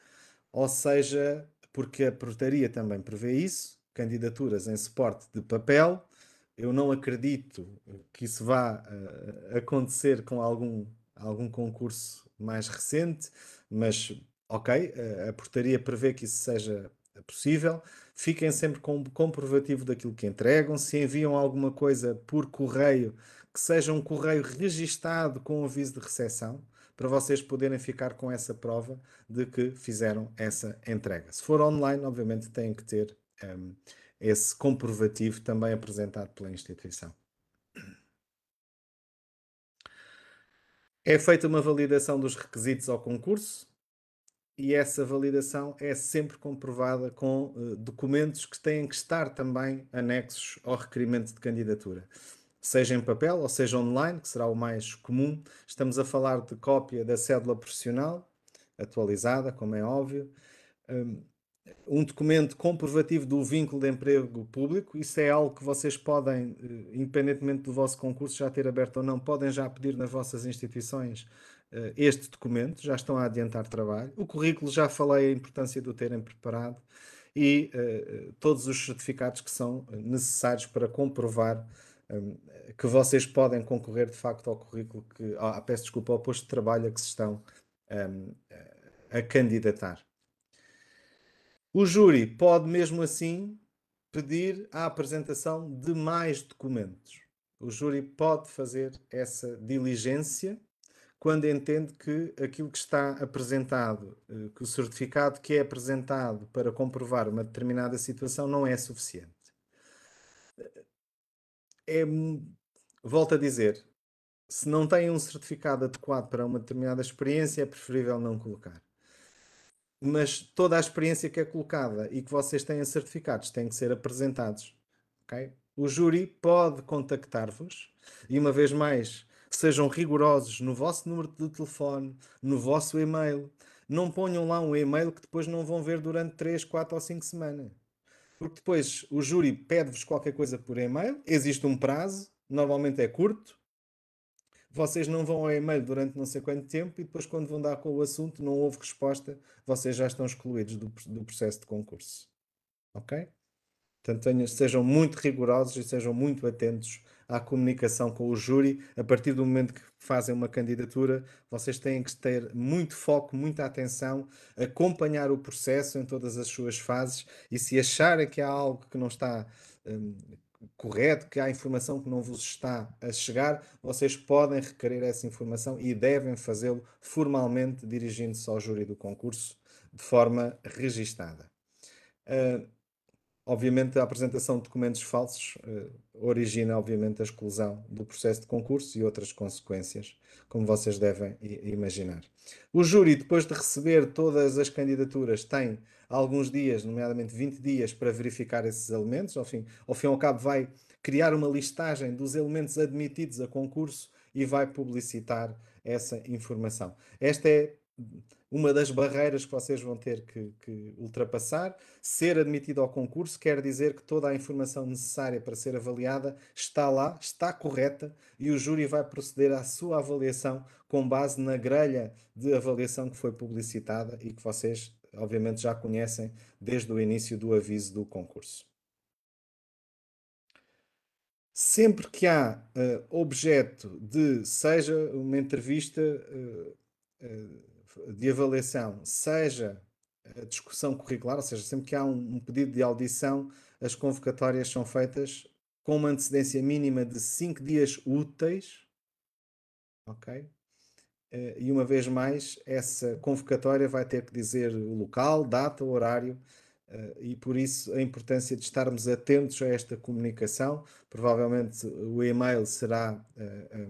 Speaker 1: ou seja, porque a portaria também prevê isso, candidaturas em suporte de papel. Eu não acredito que isso vá uh, acontecer com algum, algum concurso mais recente, mas ok, eh, a portaria prevê que isso seja possível fiquem sempre com um comprovativo daquilo que entregam. Se enviam alguma coisa por correio, que seja um correio registado com um aviso de recepção, para vocês poderem ficar com essa prova de que fizeram essa entrega. Se for online, obviamente têm que ter um, esse comprovativo também apresentado pela instituição. É feita uma validação dos requisitos ao concurso, e essa validação é sempre comprovada com uh, documentos que têm que estar também anexos ao requerimento de candidatura. Seja em papel ou seja online, que será o mais comum, estamos a falar de cópia da cédula profissional, atualizada, como é óbvio, hum, um documento comprovativo do vínculo de emprego público, isso é algo que vocês podem, eh, independentemente do vosso concurso já ter aberto ou não, podem já pedir nas vossas instituições eh, este documento, já estão a adiantar trabalho. O currículo, já falei a importância de o terem preparado e uh, todos os certificados que são eh, necessários para comprovar um, que vocês podem concorrer de facto ao currículo que, ah, ah, peço desculpa, ao posto de trabalho a que se estão um, a candidatar. O júri pode mesmo assim pedir a apresentação de mais documentos. O júri pode fazer essa diligência quando entende que aquilo que está apresentado, eh, que o certificado que é apresentado para comprovar uma determinada situação não é suficiente. É, volto a dizer, se não tem um certificado adequado para uma determinada experiência, é preferível não colocar. Mas toda a experiência que é colocada e que vocês têm certificados tem que ser apresentados. Okay? O júri pode contactar-vos e, uma vez mais, Sejam rigorosos no vosso número de telefone, no vosso e-mail. Não ponham lá um e-mail que depois não vão ver durante 3, 4 ou 5 semanas. Porque depois o júri pede-vos qualquer coisa por e-mail, existe um prazo, normalmente é curto. Vocês não vão ao e-mail durante não sei quanto tempo e depois, quando vão dar com o assunto, não houve resposta, vocês já estão excluídos do, do processo de concurso. Ok? Portanto, tenham, sejam muito rigorosos e sejam muito atentos à comunicação com o júri. A partir do momento que fazem uma candidatura, vocês têm que ter muito foco, muita atenção, acompanhar o processo em todas as suas fases e se acharem que há algo que não está. Hum, correto, que há informação que não vos está a chegar, vocês podem requerer essa informação e devem fazê-lo formalmente, dirigindo-se ao júri do concurso de forma registada. Uh, obviamente, a apresentação de documentos falsos uh, origina, obviamente, a exclusão do processo de concurso e outras consequências, como vocês devem imaginar. O júri, depois de receber todas as candidaturas, tem alguns dias, nomeadamente 20 dias, para verificar esses elementos. Ao fim, ao fim e ao cabo, vai criar uma listagem dos elementos admitidos a concurso e vai publicitar essa informação. Esta é uma das barreiras que vocês vão ter que, que, ultrapassar. Ser admitido ao concurso quer dizer que toda a informação necessária para ser avaliada está lá, está correta e o júri vai proceder à sua avaliação com base na grelha de avaliação que foi publicitada e que vocês, obviamente, já conhecem desde o início do aviso do concurso. Sempre que há uh, objeto de, seja uma entrevista. Uh, uh, de avaliação seja a discussão curricular, ou seja, sempre que há um, um pedido de audição, as convocatórias são feitas com uma antecedência mínima de 5 dias úteis, ok? Eh, e uma vez mais, essa convocatória vai ter que dizer o local, data, horário, eh, e por isso a importância de estarmos atentos a esta comunicação. Provavelmente o e-mail será eh,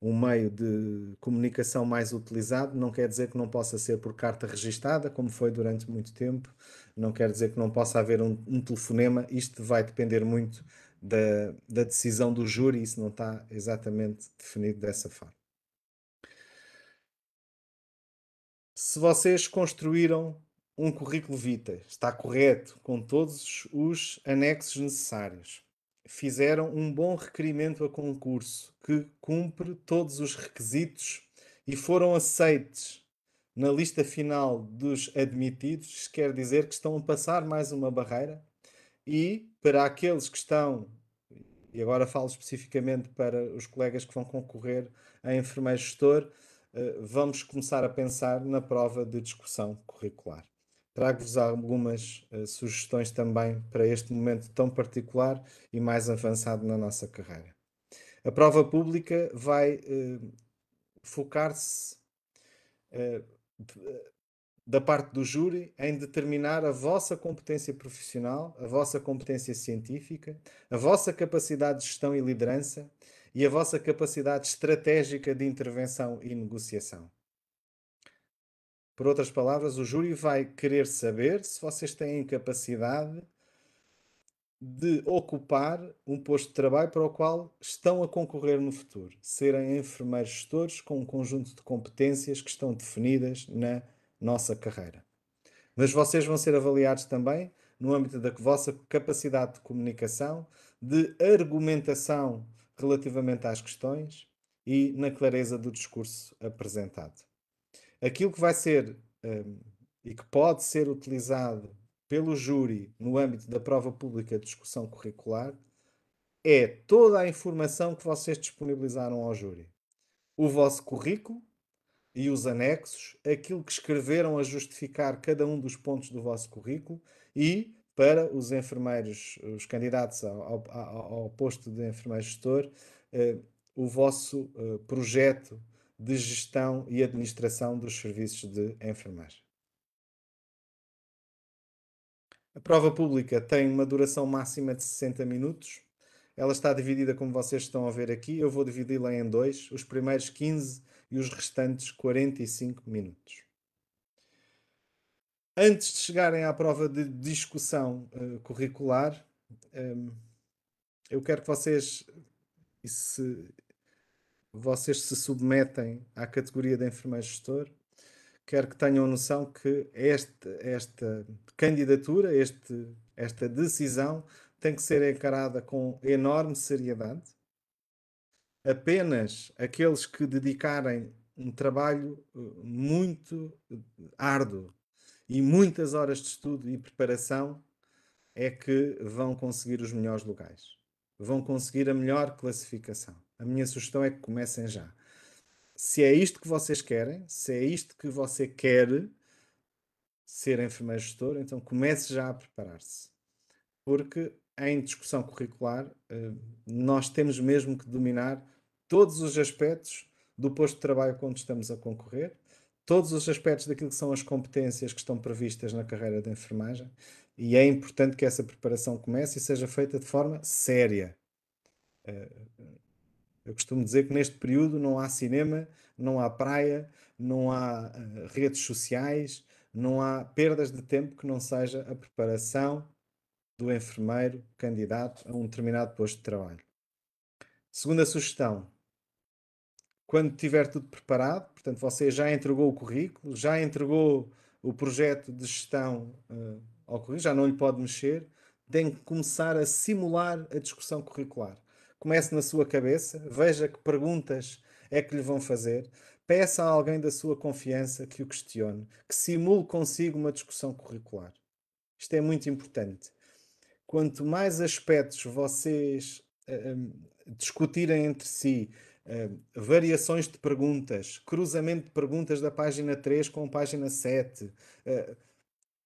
Speaker 1: um meio de comunicação mais utilizado, não quer dizer que não possa ser por carta registada, como foi durante muito tempo, não quer dizer que não possa haver um, um telefonema, isto vai depender muito da, da decisão do júri, isso não está exatamente definido dessa forma. Se vocês construíram um currículo vita está correto, com todos os anexos necessários, fizeram um bom requerimento a concurso, que cumpre todos os requisitos e foram aceites na lista final dos admitidos, quer dizer que estão a passar mais uma barreira e para aqueles que estão, e agora falo especificamente para os colegas que vão concorrer a enfermeiro gestor, eh, vamos começar a pensar na prova de discussão curricular. Trago-vos algumas eh, sugestões também para este momento tão particular e mais avançado na nossa carreira. A prova pública vai uh, focar-se uh, da parte do júri em determinar a vossa competência profissional, a vossa competência científica, a vossa capacidade de gestão e liderança e a vossa capacidade estratégica de intervenção e negociação. Por outras palavras, o júri vai querer saber se vocês têm capacidade de ocupar um posto de trabalho para o qual estão a concorrer no futuro, serem enfermeiros gestores com um conjunto de competências que estão definidas na nossa carreira. Mas vocês vão ser avaliados também no âmbito da vossa capacidade de comunicação, de argumentação relativamente às questões e na clareza do discurso apresentado. Aquilo que vai ser um, e que pode ser utilizado pelo júri no âmbito da prova pública de discussão curricular é toda a informação que vocês disponibilizaram ao júri. O vosso currículo e os anexos, aquilo que escreveram a justificar cada um dos pontos do vosso currículo e para os enfermeiros, os candidatos ao, ao, ao posto de enfermeiro gestor, eh, o vosso eh, projeto de gestão e administração dos serviços de enfermagem. A prova pública tem uma duração máxima de 60 minutos. Ela está dividida, como vocês estão a ver aqui. Eu vou dividi-la em dois: os primeiros 15 e os restantes 45 minutos. Antes de chegarem à prova de discussão uh, curricular, um, ehm, eu quero que vocês se vocês se submetem à categoria de enfermeiro gestor quero que tenham noção que este, esta candidatura, este, esta decisão, tem que ser encarada com enorme seriedade. Apenas aqueles que dedicarem um trabalho eh, muito eh, árduo e muitas horas de estudo e preparação é que vão conseguir os melhores lugares, vão conseguir a melhor classificação. A minha sugestão é que comecem já se é isto que vocês querem, se é isto que você quer ser enfermeiro gestor, então comece já a preparar-se. Porque em discussão curricular eh, nós temos mesmo que dominar todos os aspectos do posto de trabalho quando estamos a concorrer, todos os aspectos daquilo que são as competências que estão previstas na carreira de enfermagem, e é importante que essa preparação comece e seja feita de forma séria eh, eu costumo dizer que neste período não há cinema, não há praia, não há eh, redes sociais, não há perdas de tempo que não seja a preparação do enfermeiro candidato a um determinado posto de trabalho. Segunda sugestão, quando tiver tudo preparado, portanto, você já entregou o currículo, já entregou o projeto de gestão uh, ao currículo, já não lhe pode mexer, tem que começar a simular a discussão curricular comece na sua cabeça, veja que perguntas é que lhe vão fazer, peça a alguém da sua confiança que o questione, que simule consigo uma discussão curricular. Isto é muito importante. Quanto mais aspectos vocês eh, eh, discutirem entre si, eh, variações de perguntas, cruzamento de perguntas da página 3 com a página 7, uh,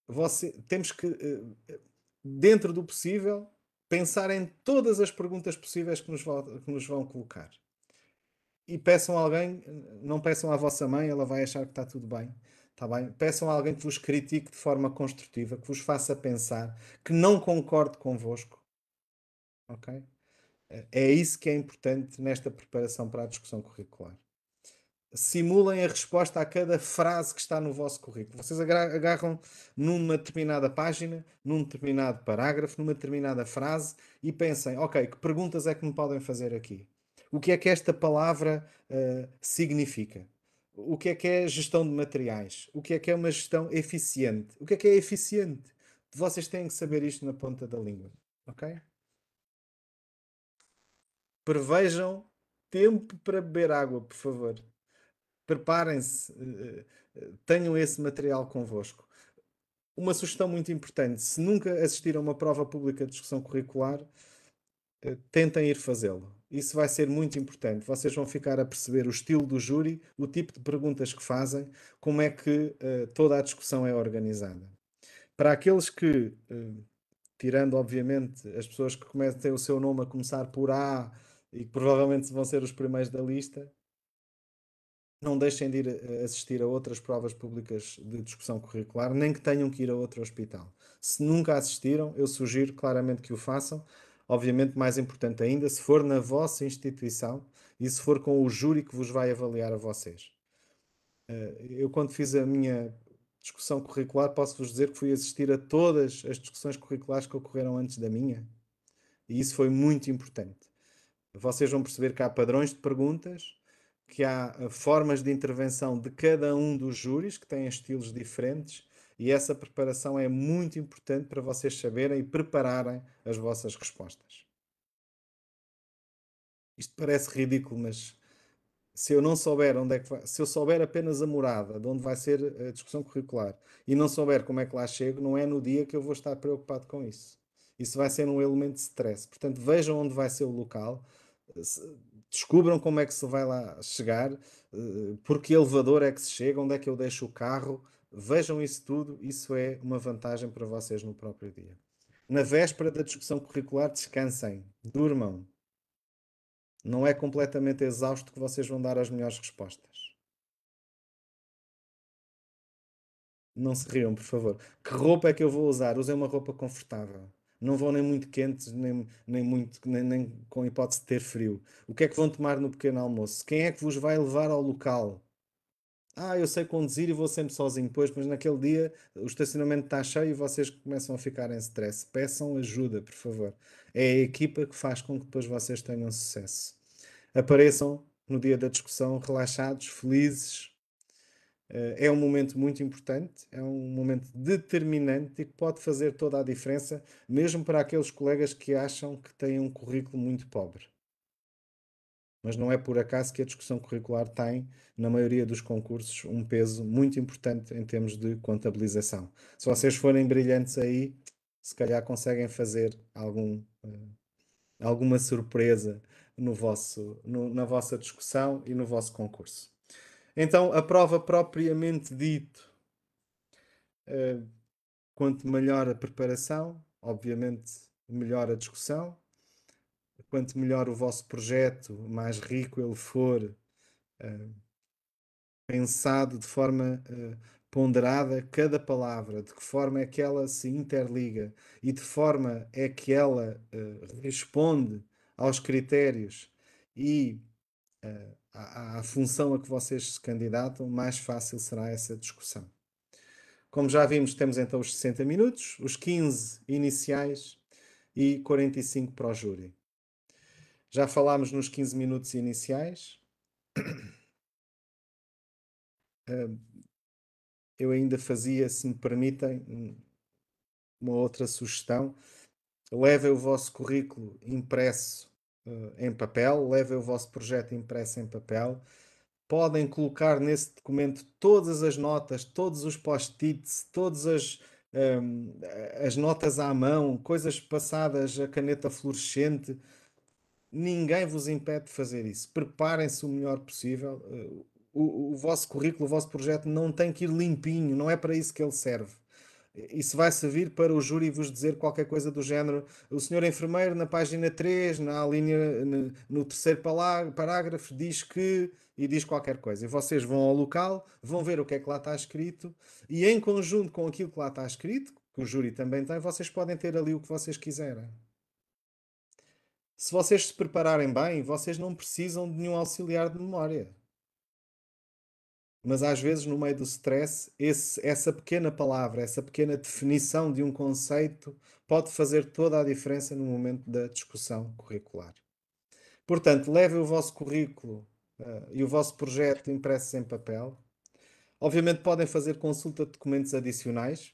Speaker 1: você, temos que, dentro do possível, pensar em todas as perguntas possíveis que nos, que nos vão colocar. E peçam a alguém, não peçam à vossa mãe, ela vai achar que está tudo bem. Tá bem? Peçam a alguém que vos critique de forma construtiva, que vos faça pensar, que não concorde convosco. Ok? É, é isso que é importante nesta preparação para a discussão curricular simulem a resposta a cada frase que está no vosso currículo. Vocês agarram numa determinada página, num determinado parágrafo, numa determinada frase e pensem: ok, que perguntas é que me podem fazer aqui? O que é que esta palavra uh, significa? O que é que é gestão de materiais? O que é que é uma gestão eficiente? O que é que é eficiente? Vocês têm que saber isto na ponta da língua, ok? Prevejam tempo para beber água, por favor preparem-se, eh, eh, tenham esse material convosco. Uma sugestão muito importante: se nunca assistiram a uma prova pública de discussão curricular, eh, tentem ir fazê-lo. Isso vai ser muito importante. Vocês vão ficar a perceber o estilo do júri, o tipo de perguntas que fazem, como é que uh, toda a discussão é organizada. Para aqueles que, uh, tirando obviamente as pessoas que têm o seu nome a começar por A e que provavelmente vão ser os primeiros da lista, não deixem de ir eh, assistir a outras provas públicas de discussão curricular, nem que tenham que ir a outro hospital. Se nunca assistiram, eu sugiro claramente que o façam. Obviamente, mais importante ainda, se for na vossa instituição e se for com o júri que vos vai avaliar a vocês. Eh, eu, quando fiz a minha discussão curricular, posso-vos dizer que fui assistir a todas as discussões curriculares que ocorreram antes da minha. E isso foi muito importante. Vocês vão perceber que há padrões de perguntas que há eh, formas de intervenção de cada um dos júris, que têm estilos diferentes, e essa preparação é muito importante para vocês saberem e prepararem as vossas respostas. Isto parece ridículo, mas se eu não souber onde é que vai, se eu souber apenas a morada de onde vai ser eh, a discussão curricular e não souber como é que lá chego, não é no dia que eu vou estar preocupado com isso. Isso vai ser um elemento de stress. Portanto, vejam onde vai ser o local. Eh, descubram como é que se vai lá chegar, eh, por que elevador é que se chega, onde é que eu deixo o carro, vejam isso tudo, isso é uma vantagem para vocês no próprio dia. Na véspera da discussão curricular, descansem, durmam. Não é completamente exausto que vocês vão dar as melhores respostas. Não se riam, por favor. Que roupa é que eu vou usar? Usem uma roupa confortável. Não vão nem muito quentes, nem, nem, muito, nem, nem com hipótese de ter frio. O que é que vão tomar no pequeno almoço? Quem é que vos vai levar ao local? Ah, eu sei conduzir e vou sempre sozinho. Pois, mas naquele dia o estacionamento está cheio e vocês começam a ficar em stress. Peçam ajuda, por favor. É a equipa que faz com que depois vocês tenham sucesso. Apareçam no dia da discussão relaxados, felizes, eh, é um momento muito importante, é um momento determinante e que pode fazer toda a diferença, mesmo para aqueles colegas que acham que têm um currículo muito pobre. Mas não é por acaso que a discussão curricular tem, na maioria dos concursos, um peso muito importante em termos de contabilização. Se vocês forem brilhantes aí, se calhar conseguem fazer algum, eh, alguma surpresa no vosso, no, na vossa discussão e no vosso concurso. Então, a prova propriamente dito, uh, quanto melhor a preparação, obviamente melhor a discussão, quanto melhor o vosso projeto, mais rico ele for, uh, pensado de forma uh, ponderada cada palavra, de que forma é que ela se interliga e de forma é que ela responde aos critérios e uh, à, à função a que vocês se candidatam, mais fácil será essa discussão. Como já vimos, temos então os 60 minutos, os 15 iniciais e 45 para o júri. Já falámos nos 15 minutos iniciais. *coughs* Eu ainda fazia, se me permitem, uma outra sugestão. Levem o vosso currículo impresso uh, em papel, levem o vosso projeto impresso em papel. Podem colocar nesse documento todas as notas, todos os post-its, todas as, um, ehm, as notas à mão, coisas passadas a caneta fluorescente. Ninguém vos impede de fazer isso. Preparem-se o melhor possível. Eh, o, o vosso currículo, o vosso projeto não tem que ir limpinho, não é para isso que ele serve isso vai servir para o júri vos dizer qualquer coisa do género. O senhor enfermeiro, na página 3, na linha, no terceiro parágrafo, diz que e diz qualquer coisa. E vocês vão ao local, vão ver o que é que lá está escrito, e em conjunto com aquilo que lá está escrito, que o júri também tem, vocês podem ter ali o que vocês quiserem. Se vocês se prepararem bem, vocês não precisam de nenhum auxiliar de memória mas às vezes, no meio do stress, esse, essa pequena palavra, essa pequena definição de um conceito pode fazer toda a diferença no momento da discussão curricular. Portanto, levem o vosso currículo uh, e o vosso projeto impressos em papel. Obviamente, podem fazer consulta de documentos adicionais,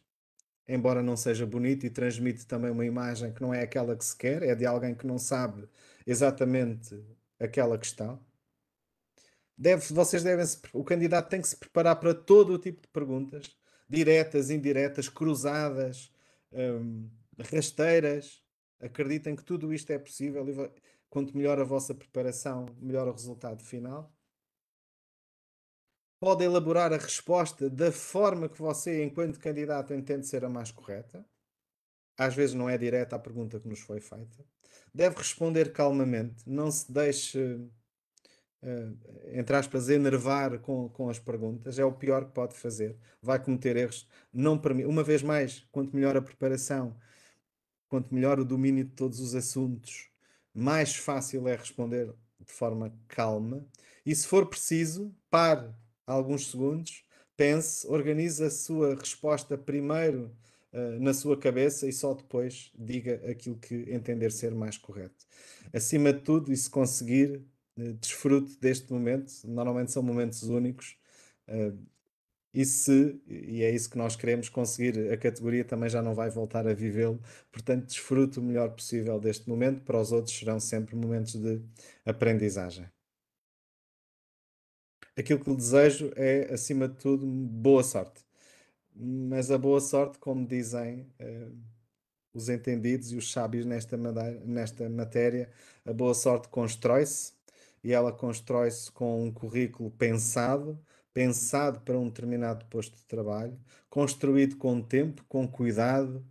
Speaker 1: embora não seja bonito e transmite também uma imagem que não é aquela que se quer, é de alguém que não sabe exatamente aquela questão. Deve, vocês devem se, o candidato tem que se preparar para todo o tipo de perguntas, diretas, indiretas, cruzadas, hum, rasteiras. Acreditem que tudo isto é possível e quanto melhor a vossa preparação, melhor o resultado final. Pode elaborar a resposta da forma que você, enquanto candidato, entende ser a mais correta. Às vezes não é direta a pergunta que nos foi feita. Deve responder calmamente, não se deixe uh, entre aspas, enervar com, com as perguntas, é o pior que pode fazer. Vai cometer erros. Não Uma vez mais, quanto melhor a preparação, quanto melhor o domínio de todos os assuntos, mais fácil é responder de forma calma. E se for preciso, pare alguns segundos, pense, organize a sua resposta primeiro eh, na sua cabeça e só depois diga aquilo que entender ser mais correto. Acima de tudo, e se conseguir, eh, desfrute deste momento. Normalmente são momentos únicos. Eh, e se, e é isso que nós queremos conseguir, a categoria também já não vai voltar a vivê-lo. Portanto, desfrute o melhor possível deste momento. Para os outros, serão sempre momentos de aprendizagem. Aquilo que lhe desejo é, acima de tudo, boa sorte. Mas a boa sorte, como dizem eh, os entendidos e os sábios nesta, nesta matéria, a boa sorte constrói-se, e ela constrói-se com um currículo pensado, pensado para um determinado posto de trabalho, construído com tempo, com cuidado,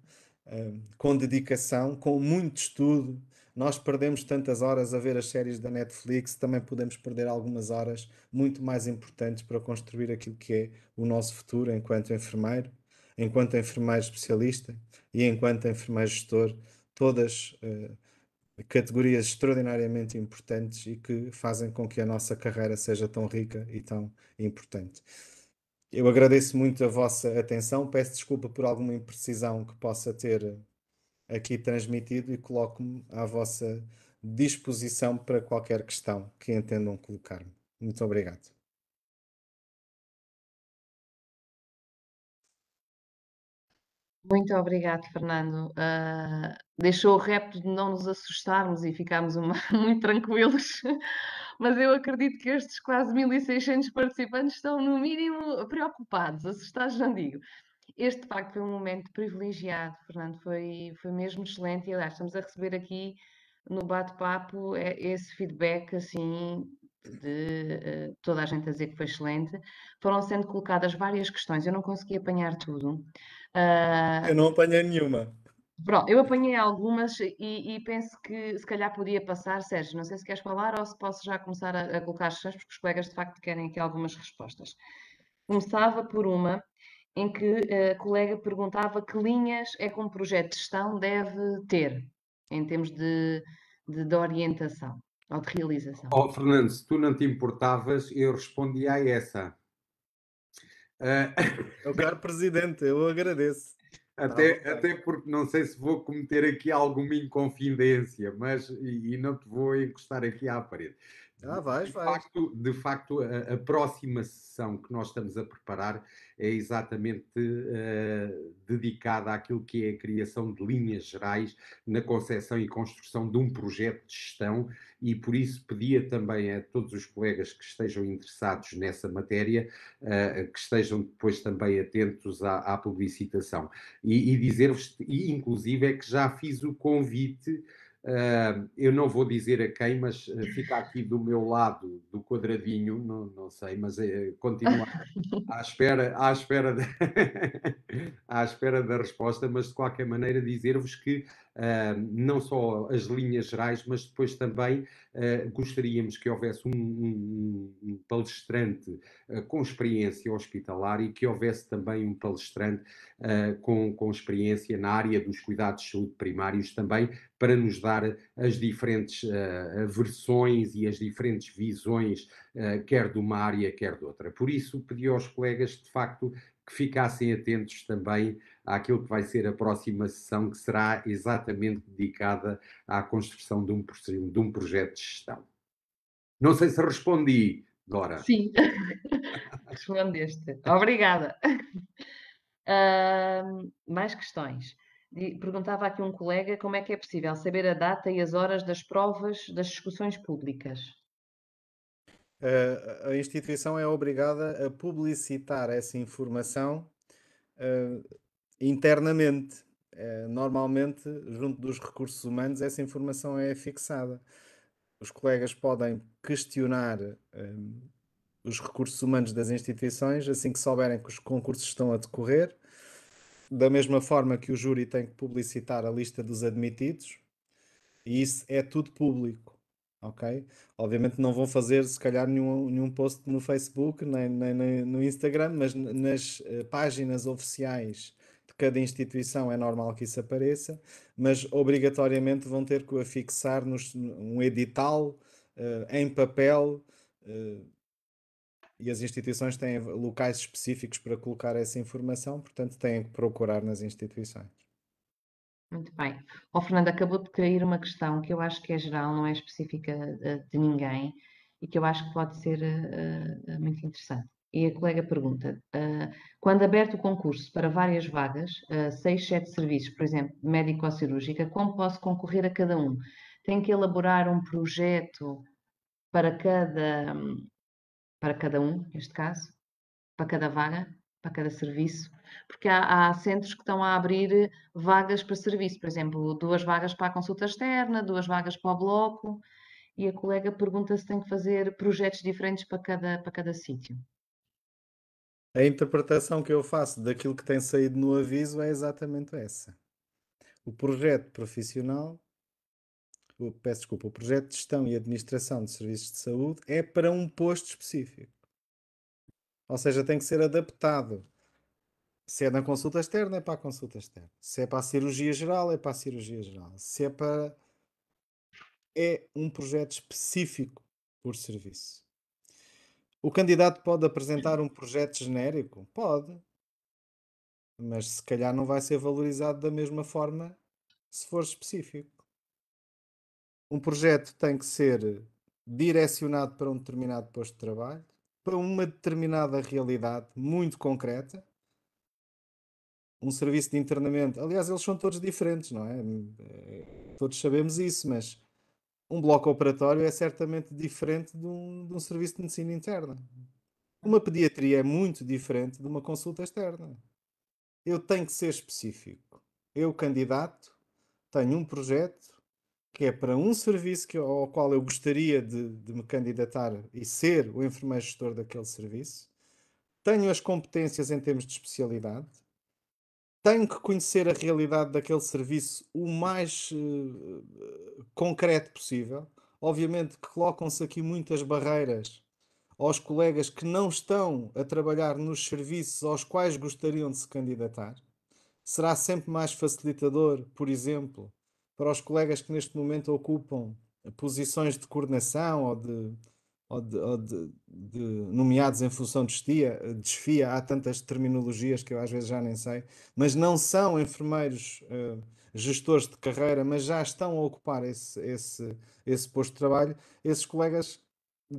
Speaker 1: hum, com dedicação, com muito estudo. Nós perdemos tantas horas a ver as séries da Netflix, também podemos perder algumas horas muito mais importantes para construir aquilo que é o nosso futuro enquanto enfermeiro, enquanto enfermeiro especialista e enquanto enfermeiro gestor. Todas uh, categorias extraordinariamente importantes e que fazem com que a nossa carreira seja tão rica e tão importante. Eu agradeço muito a vossa atenção, peço desculpa por alguma imprecisão que possa ter aqui transmitido e coloco-me à vossa disposição para qualquer questão que entendam colocar-me. Muito obrigado.
Speaker 3: Muito obrigado, Fernando. Uh, deixou o repto de não nos assustarmos e ficarmos uma, *laughs* muito tranquilos, mas eu acredito que estes quase 1.600 participantes estão, no mínimo, preocupados. Assustados não digo. Este, de facto, foi um momento privilegiado, Fernando. Foi, foi mesmo excelente. E, aliás, estamos a receber aqui no bate-papo esse feedback, assim, de ah, toda a gente a dizer que foi excelente, foram sendo colocadas várias questões, eu não consegui apanhar tudo, Uh...
Speaker 1: Eu não apanhei nenhuma.
Speaker 3: Pronto, eu apanhei algumas e, e, penso que se calhar podia passar, Sérgio. Não sei se queres falar ou se posso já começar a, a colocar as questões, porque os colegas de facto querem aqui algumas respostas. Começava por uma em que eh, a colega perguntava que linhas é que um projeto de gestão deve ter em termos de, de, de orientação ou de realização. Oh,
Speaker 2: Fernando, se tu não te importavas, eu respondi a essa. Uh...
Speaker 1: Eu quero presidente, eu agradeço.
Speaker 2: *laughs* Até, até porque não sei se vou cometer aqui alguma inconfidência, mas e, e não te vou encostar aqui à parede. Ah, de, Facto, de facto, a, a, próxima sessão que nós estamos a preparar é exatamente uh, dedicada àquilo que é a criação de linhas gerais na concepção e construção de um projeto de gestão e por isso pedia também a todos os colegas que estejam interessados nessa matéria uh, que estejam depois também atentos à, à publicitação. E, e dizer-vos, inclusive, é que já fiz o convite eh, eu não vou dizer a quem, mas eh, fica aqui do meu lado do quadradinho, não, não sei, mas é, eh, continua *laughs* à espera, à espera, de, *laughs* à espera da resposta, mas de qualquer maneira dizer-vos que não só as linhas gerais, mas depois também ah, gostaríamos que houvesse um, um, um palestrante ah, com experiência hospitalar e que houvesse também um palestrante ah, com, com experiência na área dos cuidados de saúde primários também, para nos dar as diferentes uh, versões e as diferentes visões, uh, quer de uma área, quer de outra. Por isso, pedi aos colegas, de facto, que ficassem atentos também àquilo que vai ser a próxima sessão, que será exatamente dedicada à construção de um, de um projeto de gestão. Não sei se respondi, Dora. Sim,
Speaker 3: *laughs* respondeste.
Speaker 2: Obrigada.
Speaker 3: Uh, mais questões? Perguntava aqui um colega como é que é possível saber a data e as horas das provas das discussões públicas
Speaker 1: a instituição é obrigada a publicitar essa informação eh, internamente. É, normalmente, junto dos recursos humanos, essa informação é fixada. Os colegas podem questionar ehm, os recursos humanos das instituições assim que souberem que os concursos estão a decorrer. Da mesma forma que o júri tem que publicitar a lista dos admitidos, e isso é tudo público ok? Obviamente não vão fazer, se calhar, nenhum, nenhum post no Facebook, nem, nem, nem no Instagram, mas nas uh, páginas oficiais de cada instituição é normal que isso apareça, mas obrigatoriamente vão ter que afixar nos, um edital uh, em papel. Uh, e as instituições têm locais específicos para colocar essa informação, portanto, têm que procurar nas instituições.
Speaker 3: Muito bem. O oh, Fernando acabou de cair uma questão que eu acho que é geral, não é específica eh, de, ninguém e que eu acho que pode ser uh, muito interessante. E a colega pergunta: uh, quando aberto o concurso para várias vagas, uh, seis, sete serviços, por exemplo, médico ou cirúrgica, como posso concorrer a cada um? Tenho que elaborar um projeto para cada hum, para cada um, neste caso, para cada vaga? a cada serviço, porque há, há, centros que estão a abrir vagas para serviço, por exemplo, duas vagas para a consulta externa, duas vagas para o bloco, e a colega pergunta se tem que fazer projetos diferentes para cada, para cada sítio.
Speaker 1: A interpretação que eu faço daquilo que tem saído no aviso é exatamente essa. O projeto profissional, o, peço desculpa, o projeto de gestão e administração de serviços de saúde é para um posto específico. Ou seja, tem que ser adaptado. Se é na consulta externa, é para a consulta externa. Se é para a cirurgia geral, é para a cirurgia geral. Se é para. É um projeto específico por serviço. O candidato pode apresentar um projeto genérico? Pode. Mas se calhar não vai ser valorizado da mesma forma se for específico. Um projeto tem que ser direcionado para um determinado posto de trabalho para uma determinada realidade muito concreta. Um serviço de internamento, aliás, eles são todos diferentes, não é? Eh, todos sabemos isso, mas um bloco operatório é certamente diferente de um, de um serviço de medicina interna. Uma pediatria é muito diferente de uma consulta externa. Eu tenho que ser específico. Eu, candidato, tenho um projeto que é para um serviço que, ao qual eu gostaria de, de me candidatar e ser o enfermeiro gestor daquele serviço, tenho as competências em termos de especialidade, tenho que conhecer a realidade daquele serviço o mais uh, concreto possível. Obviamente que colocam-se aqui muitas barreiras aos colegas que não estão a trabalhar nos serviços aos quais gostariam de se candidatar. Será sempre mais facilitador, por exemplo, para os colegas que neste momento ocupam posições de coordenação ou de, ou de, ou de, de nomeados em função de desfia, há tantas terminologias que eu às vezes já nem sei, mas não são enfermeiros uh, gestores de carreira, mas já estão a ocupar esse, esse, esse posto de trabalho, esses colegas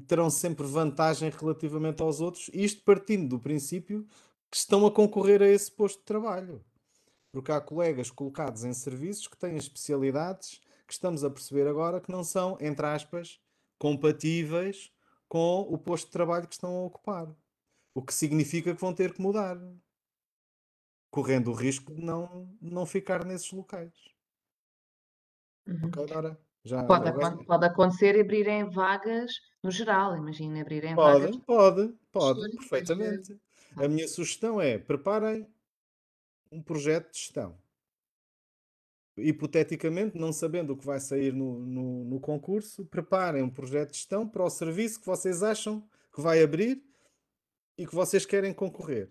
Speaker 1: terão sempre vantagem relativamente aos outros, isto partindo do princípio que estão a concorrer a esse posto de trabalho porque há colegas colocados em serviços que têm especialidades que estamos a perceber agora que não são, entre aspas, compatíveis com o posto de trabalho que estão a ocupar. O que significa que vão ter que mudar, correndo o risco de não, não ficar nesses locais.
Speaker 3: Uhum. agora,
Speaker 1: já, pode, agora...
Speaker 3: pode acontecer abrirem vagas no geral, imagina abrirem pode, vagas.
Speaker 1: Pode, pode, pode, perfeitamente. A minha sugestão é preparem um projeto de gestão. Hipoteticamente, não sabendo o que vai sair no, no, no concurso, preparem um projeto de gestão para o serviço que vocês acham que vai abrir e que vocês querem concorrer.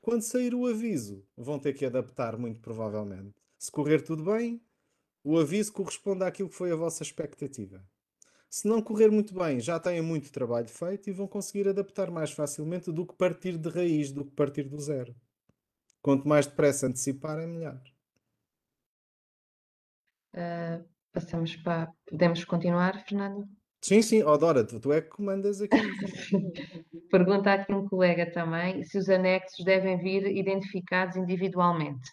Speaker 1: Quando sair o aviso, vão ter que adaptar, muito provavelmente. Se correr tudo bem, o aviso corresponde àquilo que foi a vossa expectativa. Se não correr muito bem, já têm muito trabalho feito e vão conseguir adaptar mais facilmente do que partir de raiz, do que partir do zero. Quanto mais depressa antecipar, é melhor.
Speaker 3: Uh, passamos para. Podemos continuar, Fernando?
Speaker 1: Sim, sim, Odora, tu, tu é que
Speaker 3: comandas aqui. *laughs* Pergunta aqui um colega também se os anexos devem vir identificados individualmente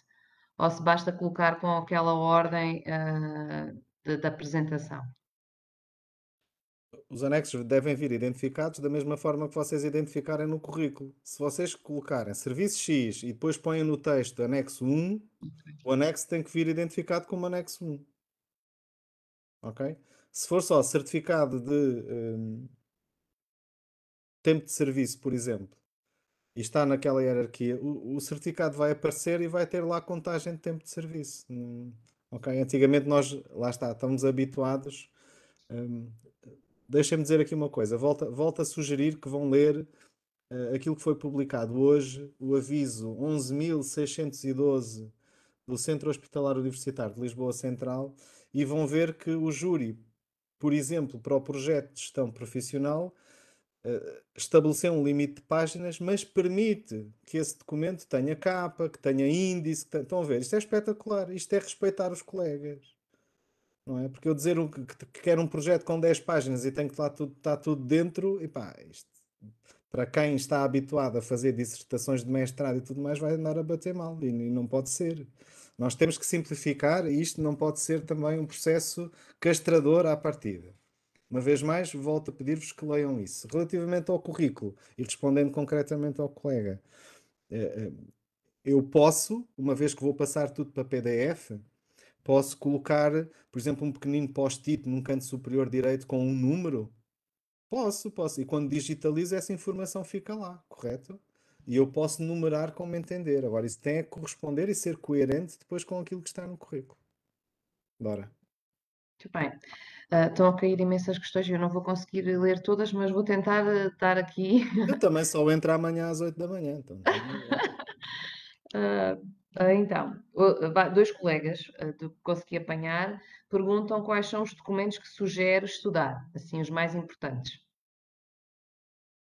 Speaker 3: ou se basta colocar com aquela ordem uh, ah, da apresentação
Speaker 1: os anexos devem vir identificados da mesma forma que vocês identificarem no currículo. Se vocês colocarem serviço X e depois põem no texto anexo 1, o anexo tem que vir identificado como anexo 1. Ok? Se for só certificado de um, tempo de serviço, por exemplo, e está naquela hierarquia, o, o, certificado vai aparecer e vai ter lá contagem de tempo de serviço. Hum, ok? Antigamente nós, lá está, estamos habituados. Um, deixem-me dizer aqui uma coisa. Volto, a sugerir que vão ler uh, aquilo que foi publicado hoje, o aviso 11.612 do Centro Hospitalar Universitário de Lisboa Central, e vão ver que o júri, por exemplo, para o projeto de gestão profissional, uh, estabeleceu um limite de páginas, mas permite que esse documento tenha capa, que tenha índice. Que tenha... Estão a ver? Isto é espetacular. Isto é respeitar os colegas não é? Porque eu dizer que, que, que quero um projeto com 10 páginas e tenho que lá tudo, está tudo dentro, e pá, isto, para quem está habituado a fazer dissertações de mestrado e tudo mais, vai andar a bater mal, e, e não pode ser. Nós temos que simplificar e isto não pode ser também um processo castrador à partida. Uma vez mais, volto a pedir-vos que leiam isso. Relativamente ao currículo e respondendo concretamente ao colega, eh, eh, eu posso, uma vez que vou passar tudo para PDF, posso colocar, por exemplo, um pequenino post-it num canto superior direito com um número? Posso, posso. E quando digitalizo, essa informação fica lá, correto? E eu posso numerar como entender. Agora, isso tem a corresponder e ser coerente depois com aquilo que está no currículo. Bora.
Speaker 3: Muito bem. Uh, estão a cair imensas questões, eu não vou conseguir ler todas, mas vou tentar ah, estar aqui.
Speaker 1: Eu também *laughs* só entro amanhã às 8 da manhã. Então.
Speaker 3: uh, ah, então, ah, dois colegas ah, que consegui apanhar perguntam quais são os documentos que sugere estudar, assim, os mais importantes.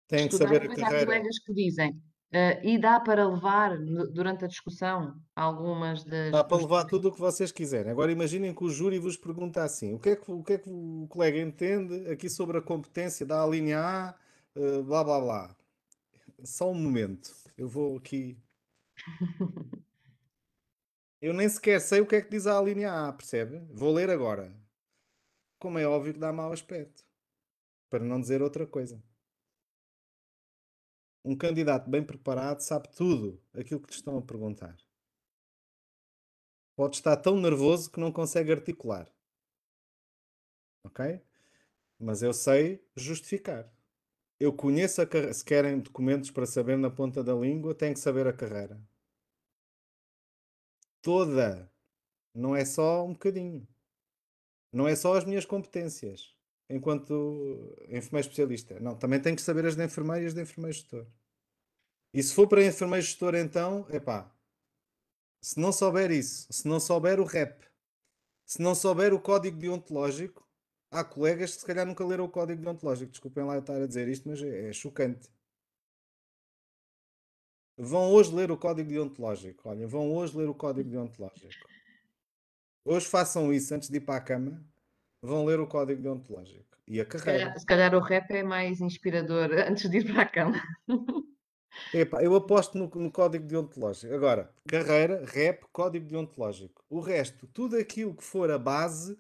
Speaker 1: Tem que saber a depois há colegas
Speaker 3: que dizem, e dá para levar durante a discussão algumas das Dá para levar
Speaker 1: tudo o que vocês quiserem. Agora imaginem que o júri vos pergunta assim: o que é que o, que é que o colega entende aqui sobre a competência da linha A, blá blá blá. Só um momento, eu vou aqui *laughs* Eu nem sequer sei o que é que diz a linha A, percebe? Vou ler agora. Como é óbvio que dá mau aspecto. Para não dizer outra coisa. Um candidato bem preparado sabe tudo aquilo que te estão a perguntar. Pode estar tão nervoso que não consegue articular. Ok? Mas eu sei justificar. Eu conheço a carreira. Se querem documentos para saber na ponta da língua, tem que saber a carreira toda. Não é só um bocadinho. Não é só as minhas competências enquanto enfermeiro especialista. Não, também tenho que saber as de enfermeira e as de enfermeiro gestor. E se for para enfermeiro gestor, então, epá, se não souber isso, se não souber o REP, se não souber o código deontológico, há colegas que se calhar nunca leram o código deontológico. Desculpem lá eu estar a dizer isto, mas é, é chocante. Vão hoje ler o código deontológico. Olha, vão hoje ler o código deontológico. Hoje façam isso antes de ir para a cama. Vão ler o código deontológico. E a carreira. Se calhar, se
Speaker 3: calhar o rap é mais inspirador *laughs* antes de ir para a cama.
Speaker 1: Epá, eu aposto no, no código deontológico. Agora, carreira, rap, código deontológico. O resto, tudo aquilo que for a base,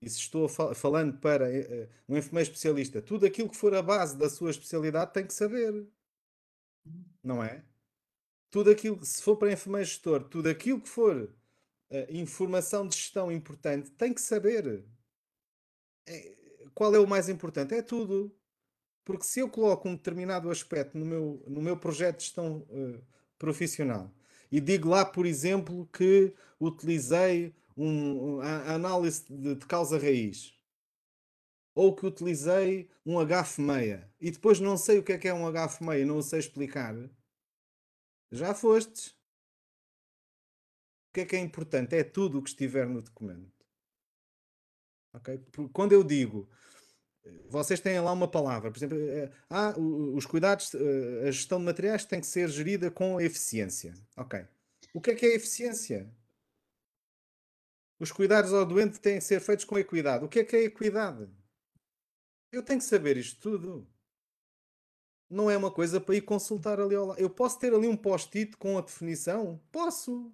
Speaker 1: e se estou fal falando para uh, um enfermeiro especialista, tudo aquilo que for a base da sua especialidade tem que saber. Não é? tudo aquilo se for para enfermeiro gestor, tudo aquilo que for uh, informação de gestão importante, tem que saber. É, qual é o mais importante? É tudo. Porque se eu coloco um determinado aspecto no meu, no meu projeto de gestão uh, profissional e digo lá, por exemplo, que utilizei um, um a, a análise de, de causa raiz ou que utilizei um HF meia e depois não sei o que é que é um HF meia, não o sei explicar, já fostes. O que é que é importante? É tudo o que estiver no documento. Okay? Quando eu digo, eh, vocês têm lá uma palavra, por exemplo, é, ah, os cuidados, a gestão de materiais tem que ser gerida com eficiência. Ok. O que é que é eficiência? Os cuidados ao doente têm que ser feitos com equidade. O que é que é equidade? Eu tenho que saber isto tudo não é uma coisa para ir consultar ali ao lado. Eu posso ter ali um post-it com a definição? Posso.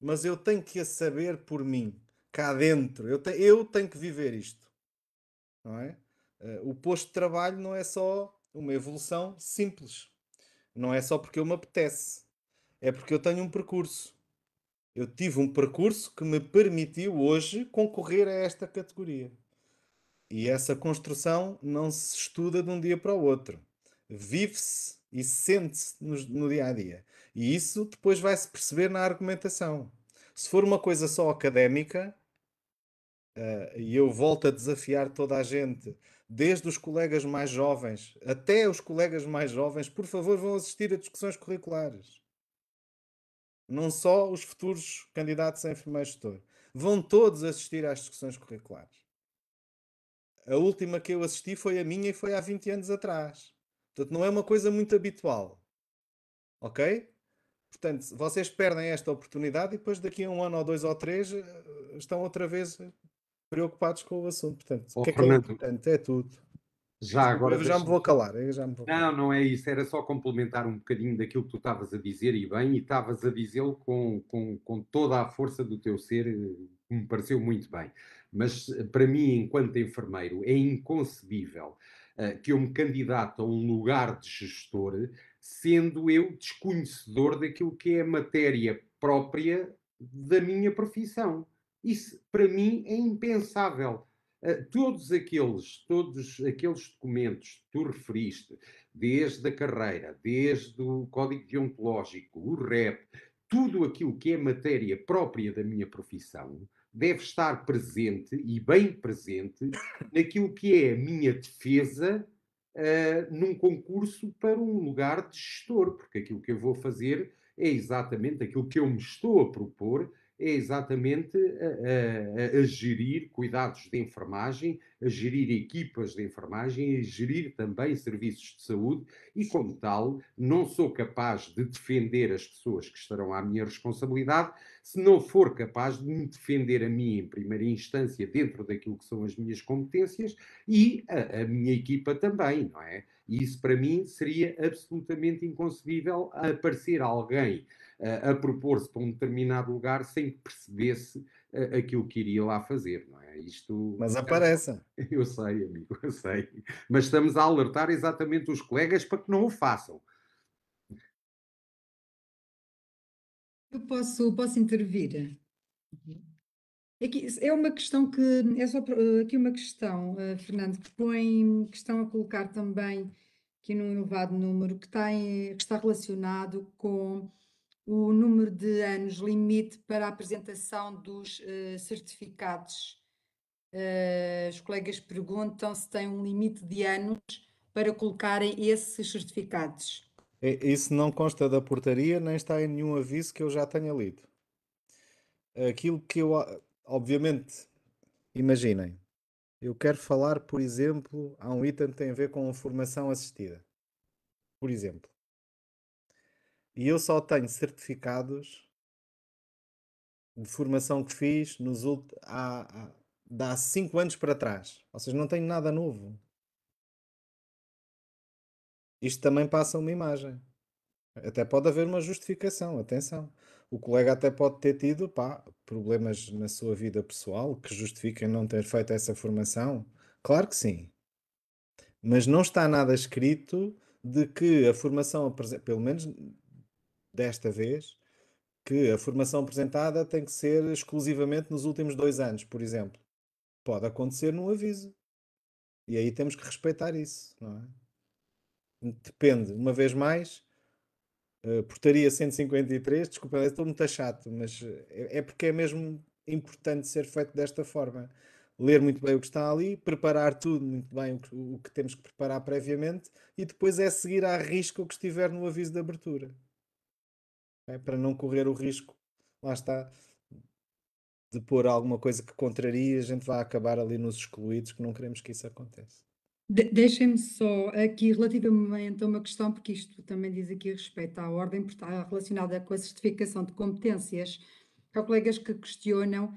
Speaker 1: Mas eu tenho que a saber por mim, cá dentro. Eu, te, eu tenho que viver isto. Não é? Uh, o posto de trabalho não é só uma evolução simples. Não é só porque eu me apetece. É porque eu tenho um percurso. Eu tive um percurso que me permitiu hoje concorrer a esta categoria. E essa construção não se estuda de um dia para o outro vive-se e sente-se no, no dia a dia. E isso depois vai-se perceber na argumentação. Se for uma coisa só académica, uh, e eu volto a desafiar toda a gente, desde os colegas mais jovens até os colegas mais jovens, por favor, vão assistir a discussões curriculares. Não só os futuros candidatos a enfermeiro gestor. Vão todos assistir às discussões curriculares. A última que eu assisti foi a minha e foi há 20 anos atrás. Portanto, não é uma coisa muito habitual. Ok? Portanto, vocês perdem esta oportunidade e depois daqui a um ano ou dois ou três eh, estão outra vez eh, preocupados com o assunto. Portanto, oh, que é que é importante? É tudo. Já agora. Eu já me vou calar. Eu já me vou
Speaker 2: calar. Não, não é isso. Era só complementar um bocadinho daquilo que tu estavas a dizer e bem, e estavas a dizê-lo com, com, com toda a força do teu ser, eh, me pareceu muito bem. Mas para mim, enquanto enfermeiro, é inconcebível eh, que eu me candidato a um lugar de gestor, sendo eu desconhecedor daquilo que é a matéria própria da minha profissão. Isso, para mim, é impensável. Uh, todos aqueles, todos aqueles documentos que tu referiste, desde a carreira, desde o Código Deontológico, o REP, tudo aquilo que é matéria própria da minha profissão, deve estar presente e bem presente naquilo que é a minha defesa uh, num concurso para um lugar de gestor, porque aquilo que eu vou fazer é exatamente aquilo que eu me estou a propor é exatamente a, a, a, gerir cuidados de enfermagem, a gerir equipas de enfermagem, a gerir também serviços de saúde e, como tal, não sou capaz de defender as pessoas que estarão à minha responsabilidade se não for capaz de me defender a mim em primeira instância dentro daquilo que são as minhas competências e a, a minha equipa também, não é? E isso para mim seria absolutamente inconcebível aparecer alguém a propor-se para um determinado lugar sem que percebesse aquilo que iria lá fazer, não é? Isto, Mas é aparece. *laughs* Eu sei, amigo, eu sei. Mas estamos a alertar exatamente os colegas para que não o façam.
Speaker 4: Eu posso, posso intervir? é, é uma questão que é só aqui uma questão, eh, Fernando, que põe estão a colocar também aqui num elevado número que que está relacionado com o número de anos limite para a apresentação dos uh, certificados. Uh, os colegas perguntam se tem um limite de anos para colocarem esses certificados.
Speaker 1: Isso não consta da portaria, nem está em nenhum aviso que eu já tenha lido. Aquilo que eu, obviamente, imaginem, eu quero falar, por exemplo, há um item que tem a ver com a formação assistida. Por exemplo, e eu só tenho certificados de formação que fiz nos ult... há, há, há anos para trás. Ou seja, não tenho nada novo. Isto também passa uma imagem. Até pode haver uma justificação, atenção. O colega até pode ter tido pá, problemas na sua vida pessoal que justifiquem não ter feito essa formação. Claro que sim. Mas não está nada escrito de que a formação, pelo menos desta vez, que a formação apresentada tem que ser exclusivamente nos últimos dois anos, por exemplo. Pode acontecer num aviso. E aí temos que respeitar isso, não é? Depende, uma vez mais, eh, portaria 153, desculpa, estou muito chato, mas eh, é porque é mesmo importante ser feito desta forma. Ler muito bem o que está ali, preparar tudo muito bem o que, o que temos que preparar previamente e depois é seguir à risca o que estiver no aviso de abertura é? para não correr o risco, lá está, de pôr alguma coisa que contraria, a gente vai acabar ali nos excluídos, que não queremos que isso aconteça.
Speaker 4: De Deixem-me só aqui relativamente então, a uma questão, porque isto também diz aqui respeito à ordem, porque está relacionada com a certificação de competências. Há colegas que questionam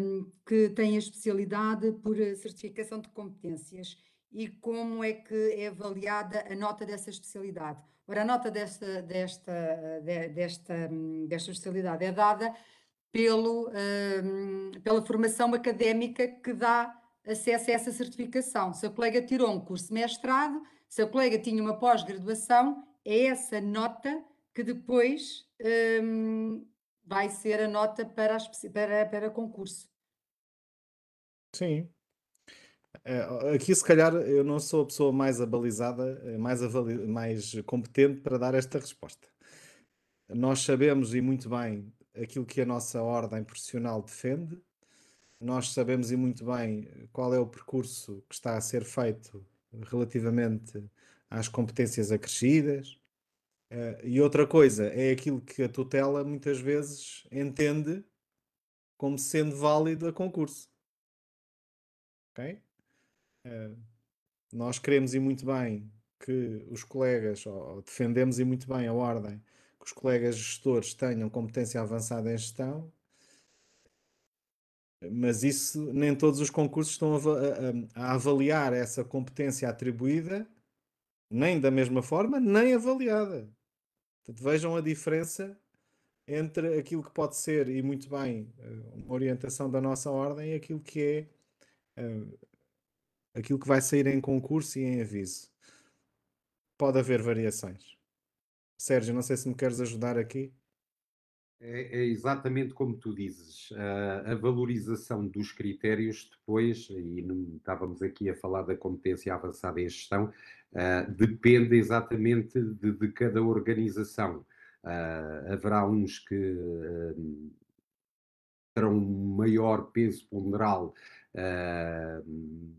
Speaker 4: hum, que têm a especialidade por certificação de competências e como é que é avaliada a nota dessa especialidade Ora, a nota desta, desta, desta, desta especialidade é dada pelo, hum, pela formação académica que dá acesso a essa certificação. Se a colega tirou um curso de mestrado, se a colega tinha uma pós-graduação, é essa nota que depois um, vai ser a nota para, as, para, para concurso.
Speaker 1: Sim, é, aqui, se calhar, eu não sou a pessoa mais abalizada, eh, mais, avali... mais competente para dar esta resposta. Nós sabemos e muito bem aquilo que a nossa ordem profissional defende, nós sabemos e muito bem qual é o percurso que está a ser feito relativamente às competências acrescidas. Eh, e outra coisa é aquilo que a tutela muitas vezes entende como sendo válido a concurso. Okay? Eh, nós queremos e muito bem que os colegas, ou defendemos e muito bem a ordem, que os colegas gestores tenham competência avançada em gestão, mas isso nem todos os concursos estão a, a, a avaliar essa competência atribuída, nem da mesma forma, nem avaliada. Portanto, vejam a diferença entre aquilo que pode ser, e muito bem, eh, uma orientação da nossa ordem e aquilo que é eh, aquilo que vai sair em concurso e em aviso. Pode haver variações. Sérgio, não sei se me queres ajudar aqui.
Speaker 2: É, é exatamente como tu dizes. A, a valorização dos critérios depois, e não, estávamos aqui a falar da competência avançada em gestão, uh, depende exatamente de, de cada organização. Uh, haverá uns que uh, terão um maior peso ponderal uh,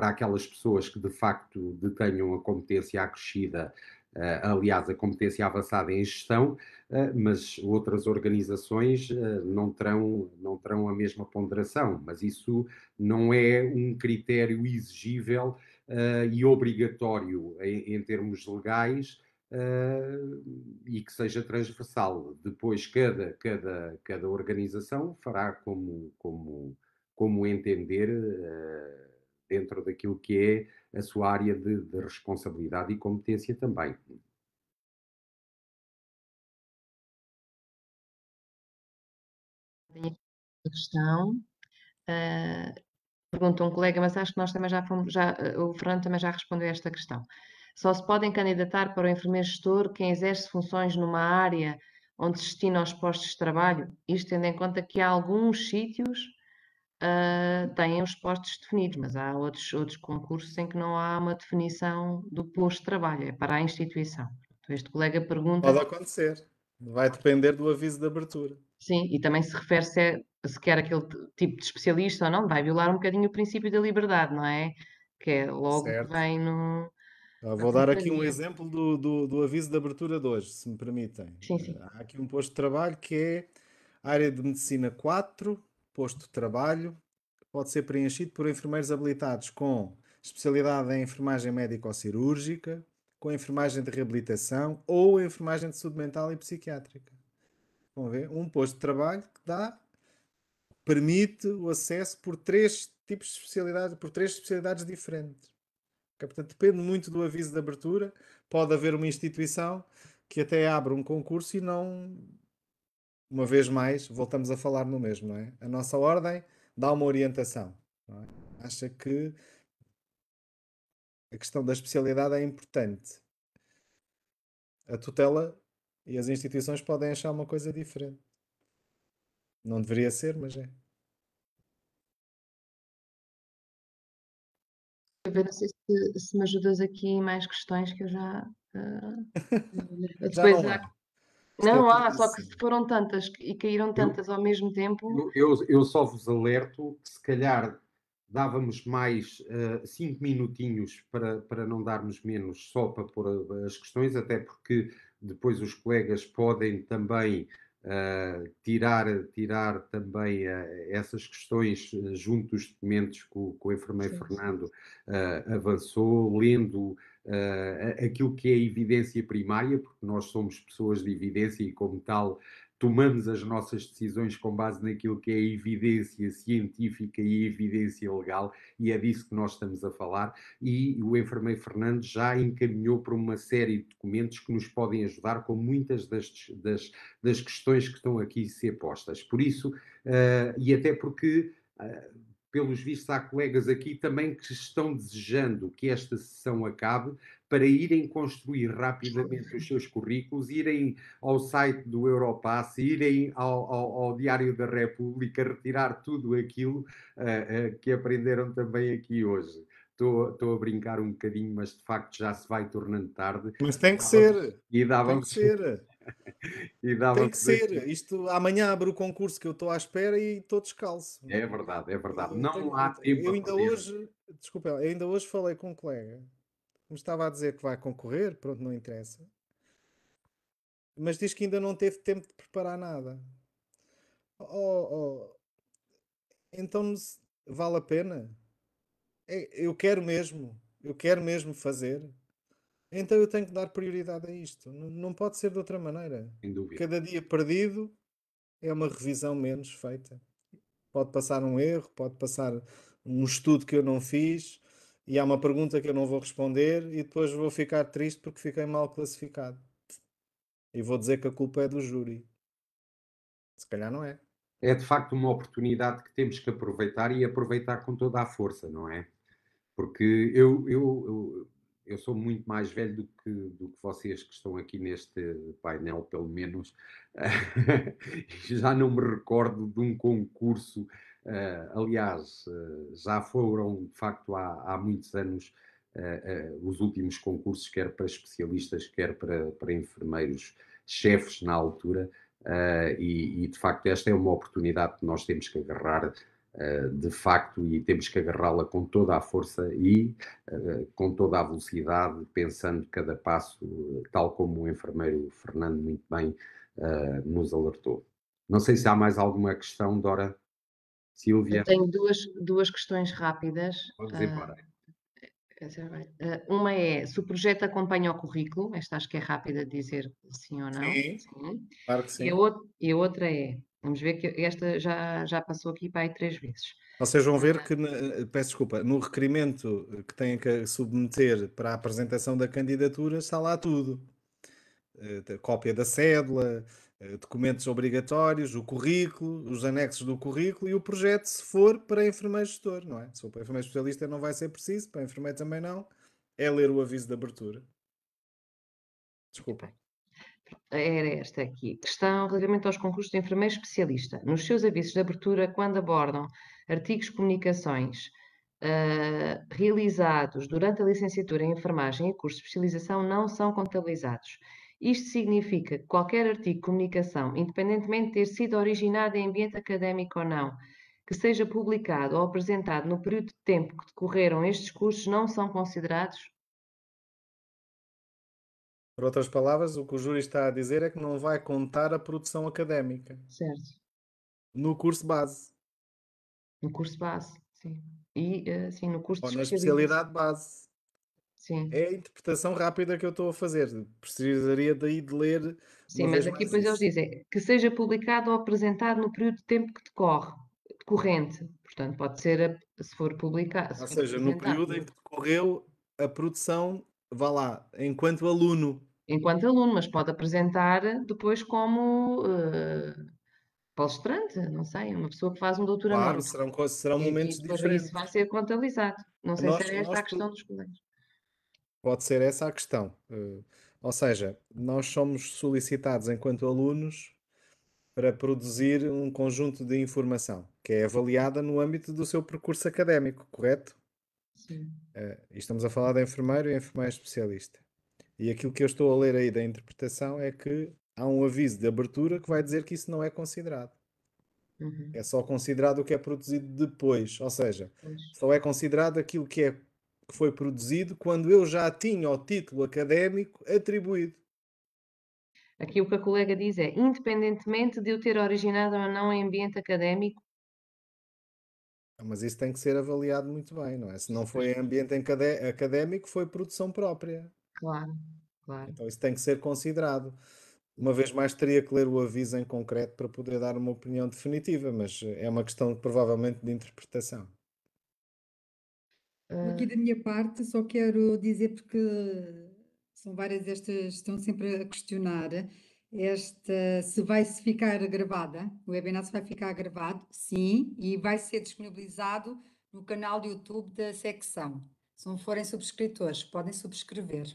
Speaker 2: para aquelas pessoas que de facto detenham a competência acrescida, eh, aliás, a competência avançada em gestão, eh, mas outras organizações eh, não terão, não terão a mesma ponderação. Mas isso não é um critério exigível e obrigatório em, em termos legais. Uh, e que seja transversal. Depois, cada, cada, cada organização fará como, como, como entender. Uh dentro daquilo que é a sua área de, de responsabilidade e competência também.
Speaker 1: questão.
Speaker 3: Uh, pergunta um colega, mas acho que nós também já fomos, já, o Fernando também já respondeu a esta questão. Só se podem candidatar para o enfermeiro gestor quem exerce funções numa área onde se destina aos postos de trabalho, isto tendo em conta que há alguns sítios uh, têm os postos definidos, mas há outros, outros concursos em que não há uma definição do posto de trabalho, é para a instituição. Então, este colega pergunta. Pode
Speaker 1: acontecer, vai depender do aviso de abertura.
Speaker 3: Sim, e também se refere se, é, se quer aquele tipo de especialista ou não, vai violar um bocadinho o princípio da liberdade, não é? Que é logo certo. vem
Speaker 1: no. Ah, vou dar aqui um exemplo do, do, do, aviso de abertura de hoje, se me permitem. Sim, sim. Ah, há aqui um posto de trabalho que é área de medicina 4, posto de trabalho pode ser preenchido por enfermeiros habilitados com especialidade em enfermagem médico-cirúrgica, com enfermagem de reabilitação ou enfermagem de saúde mental e psiquiátrica. Vamos ver, um posto de trabalho que dá permite o acesso por três tipos de especialidades, por três especialidades diferentes. Portanto, depende muito do aviso de abertura. Pode haver uma instituição que até abre um concurso e não uma vez mais, voltamos a falar no mesmo, não é? A nossa ordem dá uma orientação. É? Acha que a questão da especialidade é importante. A tutela e as instituições podem achar uma coisa diferente. Não deveria ser, mas é. ver não sei se, se
Speaker 3: me ajudas aqui em mais questões que eu já. Uh,
Speaker 2: *laughs*
Speaker 1: já depois há.
Speaker 2: Não há,
Speaker 3: ah, só que foram tantas e caíram tantas eu, ao mesmo tempo.
Speaker 2: Eu, eu só vos alerto que se calhar dávamos mais uh, cinco minutinhos para, para não darmos menos só para pôr as questões, até porque depois os colegas podem também uh, tirar, tirar também uh, essas questões junto dos documentos que o, que o enfermeiro Sim. Fernando avançou, lendo uh, aquilo que é evidência primária, porque nós somos pessoas de evidência e, como tal, tomamos as nossas decisões com base naquilo que é evidência científica e evidência legal, e é disso que nós estamos a falar. E o enfermeiro Fernando já encaminhou para uma série de documentos que nos podem ajudar com muitas das, das, das questões que estão aqui a ser postas. Por isso, uh, e até porque. Uh, pelos vistos, há colegas aqui também que estão desejando que esta sessão acabe para irem construir rapidamente os seus currículos, irem ao site do Europass, irem ao, ao, ao Diário da República retirar tudo aquilo uh, uh, que aprenderam também aqui hoje. Estou a brincar um bocadinho, mas de facto já se vai tornando tarde. Mas tem que ser. E dava tem que ser. *laughs* e dava Tem que ser.
Speaker 1: Isto, amanhã abre o concurso que eu estou à espera e estou descalço.
Speaker 2: É verdade, é verdade. Eu não tenho... há tempo eu ainda hoje,
Speaker 1: Desculpa, eu ainda hoje falei com um colega me estava a dizer que vai concorrer, pronto, não interessa. Mas diz que ainda não teve tempo de preparar nada. Oh, oh. oh então vale a pena? É, eu quero mesmo, eu quero mesmo fazer. Então eu tenho que dar prioridade a isto. Não, não pode ser de outra maneira. Sem dúvida. Cada dia perdido é uma revisão menos feita. Pode passar um erro, pode passar um estudo que eu não fiz e há uma pergunta que eu não vou responder e depois vou ficar triste porque fiquei mal classificado. E vou dizer que a culpa é do júri. Se calhar não é. É de facto uma oportunidade que temos
Speaker 2: que aproveitar e aproveitar com toda a força, não é? Porque eu, eu, eu eu sou muito mais velho do que, do que vocês que estão aqui neste painel, pelo menos. *laughs* já não me recordo de um concurso. Uh, aliás, uh, já foram, de facto, há, há muitos anos, uh, os últimos concursos, quer para especialistas, quer para, para enfermeiros chefes na altura. E, e, de facto, esta é uma oportunidade que nós temos que agarrar eh, de facto, e temos que agarrá-la com toda a força e eh, com toda a velocidade, pensando cada passo, tal como o enfermeiro Fernando muito bem eh, nos alertou. Não sei se há mais alguma questão, Dora. Silvia. Eu tenho
Speaker 3: duas, duas questões rápidas. Vamos embora. Ah, ah, uma é se o projeto acompanha o currículo, esta acho que é rápida de dizer sim ou não. Sim,
Speaker 2: sim. Claro que
Speaker 3: sim. E, a outra é Vamos ver que esta já, já passou aqui para aí três
Speaker 1: vezes. Vocês vão ver ah, que, eh, peço desculpa, no requerimento eh, que têm que submeter para a apresentação da candidatura está lá tudo. Eh, cópia da cédula, documentos obrigatórios, o currículo, os anexos do currículo e o projeto, se for para enfermeiro gestor, não é? Se for para enfermeiro especialista não vai ser preciso, para enfermeiro também não. É ler o aviso de abertura. Desculpa era esta
Speaker 3: aqui. Questão relativamente aos concursos de enfermeiro especialista. Nos seus avisos de abertura, quando abordam artigos, comunicações uh, realizados durante a licenciatura em enfermagem e curso de especialização, não são contabilizados. Isto significa que qualquer artigo de comunicação, independentemente de ter sido originado em ambiente académico ou não, que seja publicado ou apresentado no período de tempo que decorreram estes cursos, não são considerados
Speaker 1: por outras palavras, o que o júri está a dizer é que não vai contar a produção académica. Certo. No curso base. No curso base, sim. E, eh, sim no curso Ou de na especialidade base. Sim. É a interpretação rápida que eu estou a fazer. Precisaria daí de ler. Sim, mas aqui depois
Speaker 3: eles dizem que seja publicado ou apresentado no período de tempo que decorre, decorrente. Portanto, pode ser a, se
Speaker 1: for publicado. Se ou for seja, no período em né? que decorreu a
Speaker 3: produção, vá lá, enquanto aluno enquanto aluno, mas pode apresentar depois como uh, palestrante, não sei, uma pessoa que faz um doutoramento. Claro,
Speaker 1: serão, serão momentos e, e diferentes. Isso vai ser
Speaker 3: contabilizado. Não sei nós, se é esta a
Speaker 1: questão dos colegas. Pode ser essa a questão. Uh, ou seja, nós somos solicitados enquanto alunos para produzir um conjunto de informação que é avaliada no âmbito do seu percurso académico, correto? Sim. Uh, estamos a falar de enfermeiro e enfermeiro especialista. E aquilo que eu estou a ler aí da interpretação é que há um aviso de abertura que vai dizer que isso não é considerado. Uhum. É só considerado o que é produzido depois, ou seja, pois. só é considerado aquilo que, é, que foi produzido quando eu já tinha o título académico atribuído.
Speaker 3: Aqui o que a colega diz é: independentemente de eu ter originado ou não em ambiente académico.
Speaker 1: Mas isso tem que ser avaliado muito bem, não é? Se não foi em ambiente académico, foi produção própria. Claro, claro. Então isso tem que ser considerado. Uma vez mais, teria que ler o aviso em concreto para poder dar uma opinião definitiva, mas eh, é uma questão provavelmente de interpretação. Ah. Aqui da
Speaker 4: minha parte, só quero dizer, porque são várias estas, estão sempre a questionar, esta, se vai -se ficar gravada, o webinar vai ficar gravado, sim, e vai ser disponibilizado no canal do YouTube da secção. Se não forem subscritores, podem subscrever.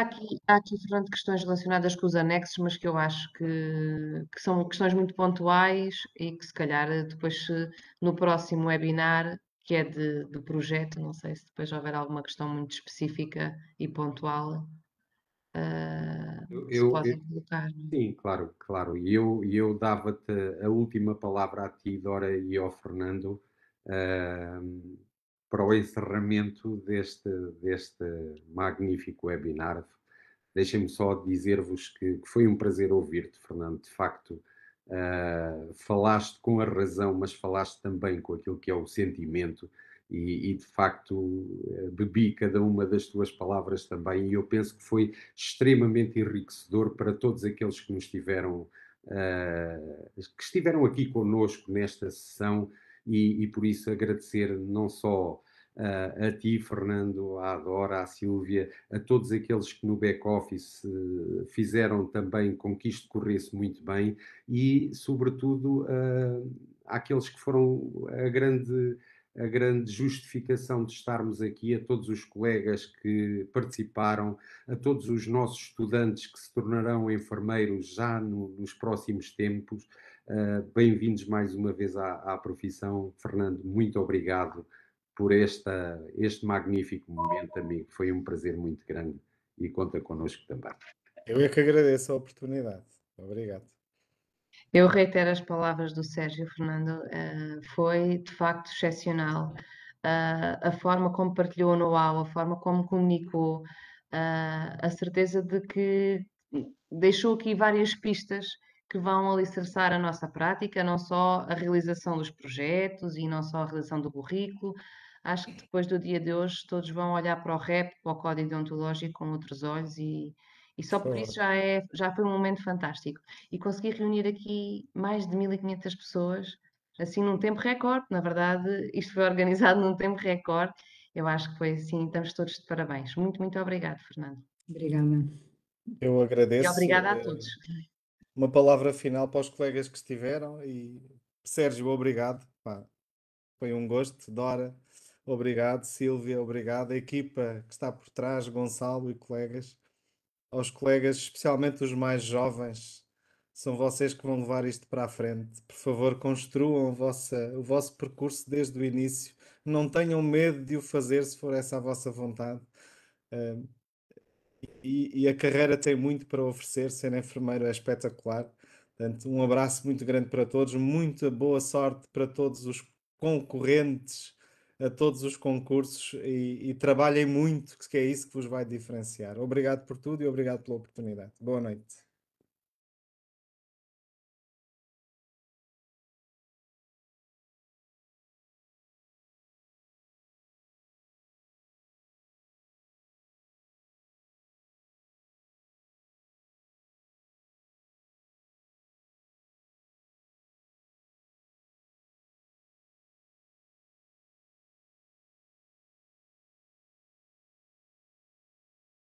Speaker 4: aqui, há aqui, Fernando, questões relacionadas
Speaker 3: com os anexos, mas que eu acho que, que, são questões muito pontuais e que se calhar depois no próximo webinar, que é de, de projeto, não sei se depois houver alguma questão muito específica e pontual,
Speaker 2: uh, eu, eh, se eu, colocar. É? Sim, claro, claro. E eu, eu dava-te a última palavra a ti, Dora, e ao Fernando. Uh, para o encerramento deste, deste magnífico webinar. Deixem-me só dizer-vos que, que, foi um prazer ouvir-te, Fernando. De facto, uh, falaste com a razão, mas falaste também com aquilo que é o sentimento. E, e, de facto eh, bebi cada uma das tuas palavras também, e eu penso que foi extremamente enriquecedor para todos aqueles que nos tiveram, uh, que estiveram aqui conosco nesta sessão e, e por isso agradecer não só Uh, a ti, Fernando, à Dora, à Silvia, a todos aqueles que no back-office uh, ah, fizeram também com que isto corresse muito bem e, sobretudo, uh, àqueles que foram a grande, a grande justificação de estarmos aqui, a todos os colegas que participaram, a todos os nossos estudantes que se tornarão enfermeiros já no, nos próximos tempos. Uh, Bem-vindos mais uma vez à, à, profissão. Fernando, muito obrigado por esta, este magnífico momento, amigo. Foi um prazer muito grande e conta connosco também.
Speaker 1: Eu é que agradeço a oportunidade. Obrigado.
Speaker 3: Eu reitero as palavras do Sérgio Fernando, uh, foi de facto excepcional. Uh, a forma como partilhou o know-how, a forma como comunicou, uh, a certeza de que deixou aqui várias pistas que vão alicerçar a nossa prática, não só a realização dos projetos e não só a realização do currículo. Acho que depois do dia de hoje todos vão olhar para o REP, para o Código Deontológico com outros olhos e, e só por isso já, é, já foi um momento fantástico. E consegui reunir aqui mais de 1.500 pessoas, assim num tempo recorde, na verdade isto foi organizado *laughs* num tempo recorde. Eu acho que foi assim, estamos todos de parabéns. Muito, muito obrigado, Fernando.
Speaker 4: Obrigada.
Speaker 1: Eu agradeço. E obrigada a eh, todos uma palavra final para os colegas que estiveram e Sérgio, obrigado. Pá, foi um gosto. Dora, obrigado. Silvia, obrigado. A equipa que está por trás, Gonçalo e colegas. Aos colegas, especialmente os mais jovens, são vocês que vão levar isto para a frente. Por favor, construam vossa, o vosso percurso desde o início. Não tenham medo de o fazer se for essa a vossa vontade. Uh, e, e, a carreira tem muito para oferecer, ser enfermeiro é espetacular. Portanto, um abraço muito grande para todos, muita boa sorte para todos os concorrentes, a todos os concursos e, e trabalhem muito, que é isso que vos vai diferenciar. Obrigado por tudo e obrigado pela oportunidade. Boa noite.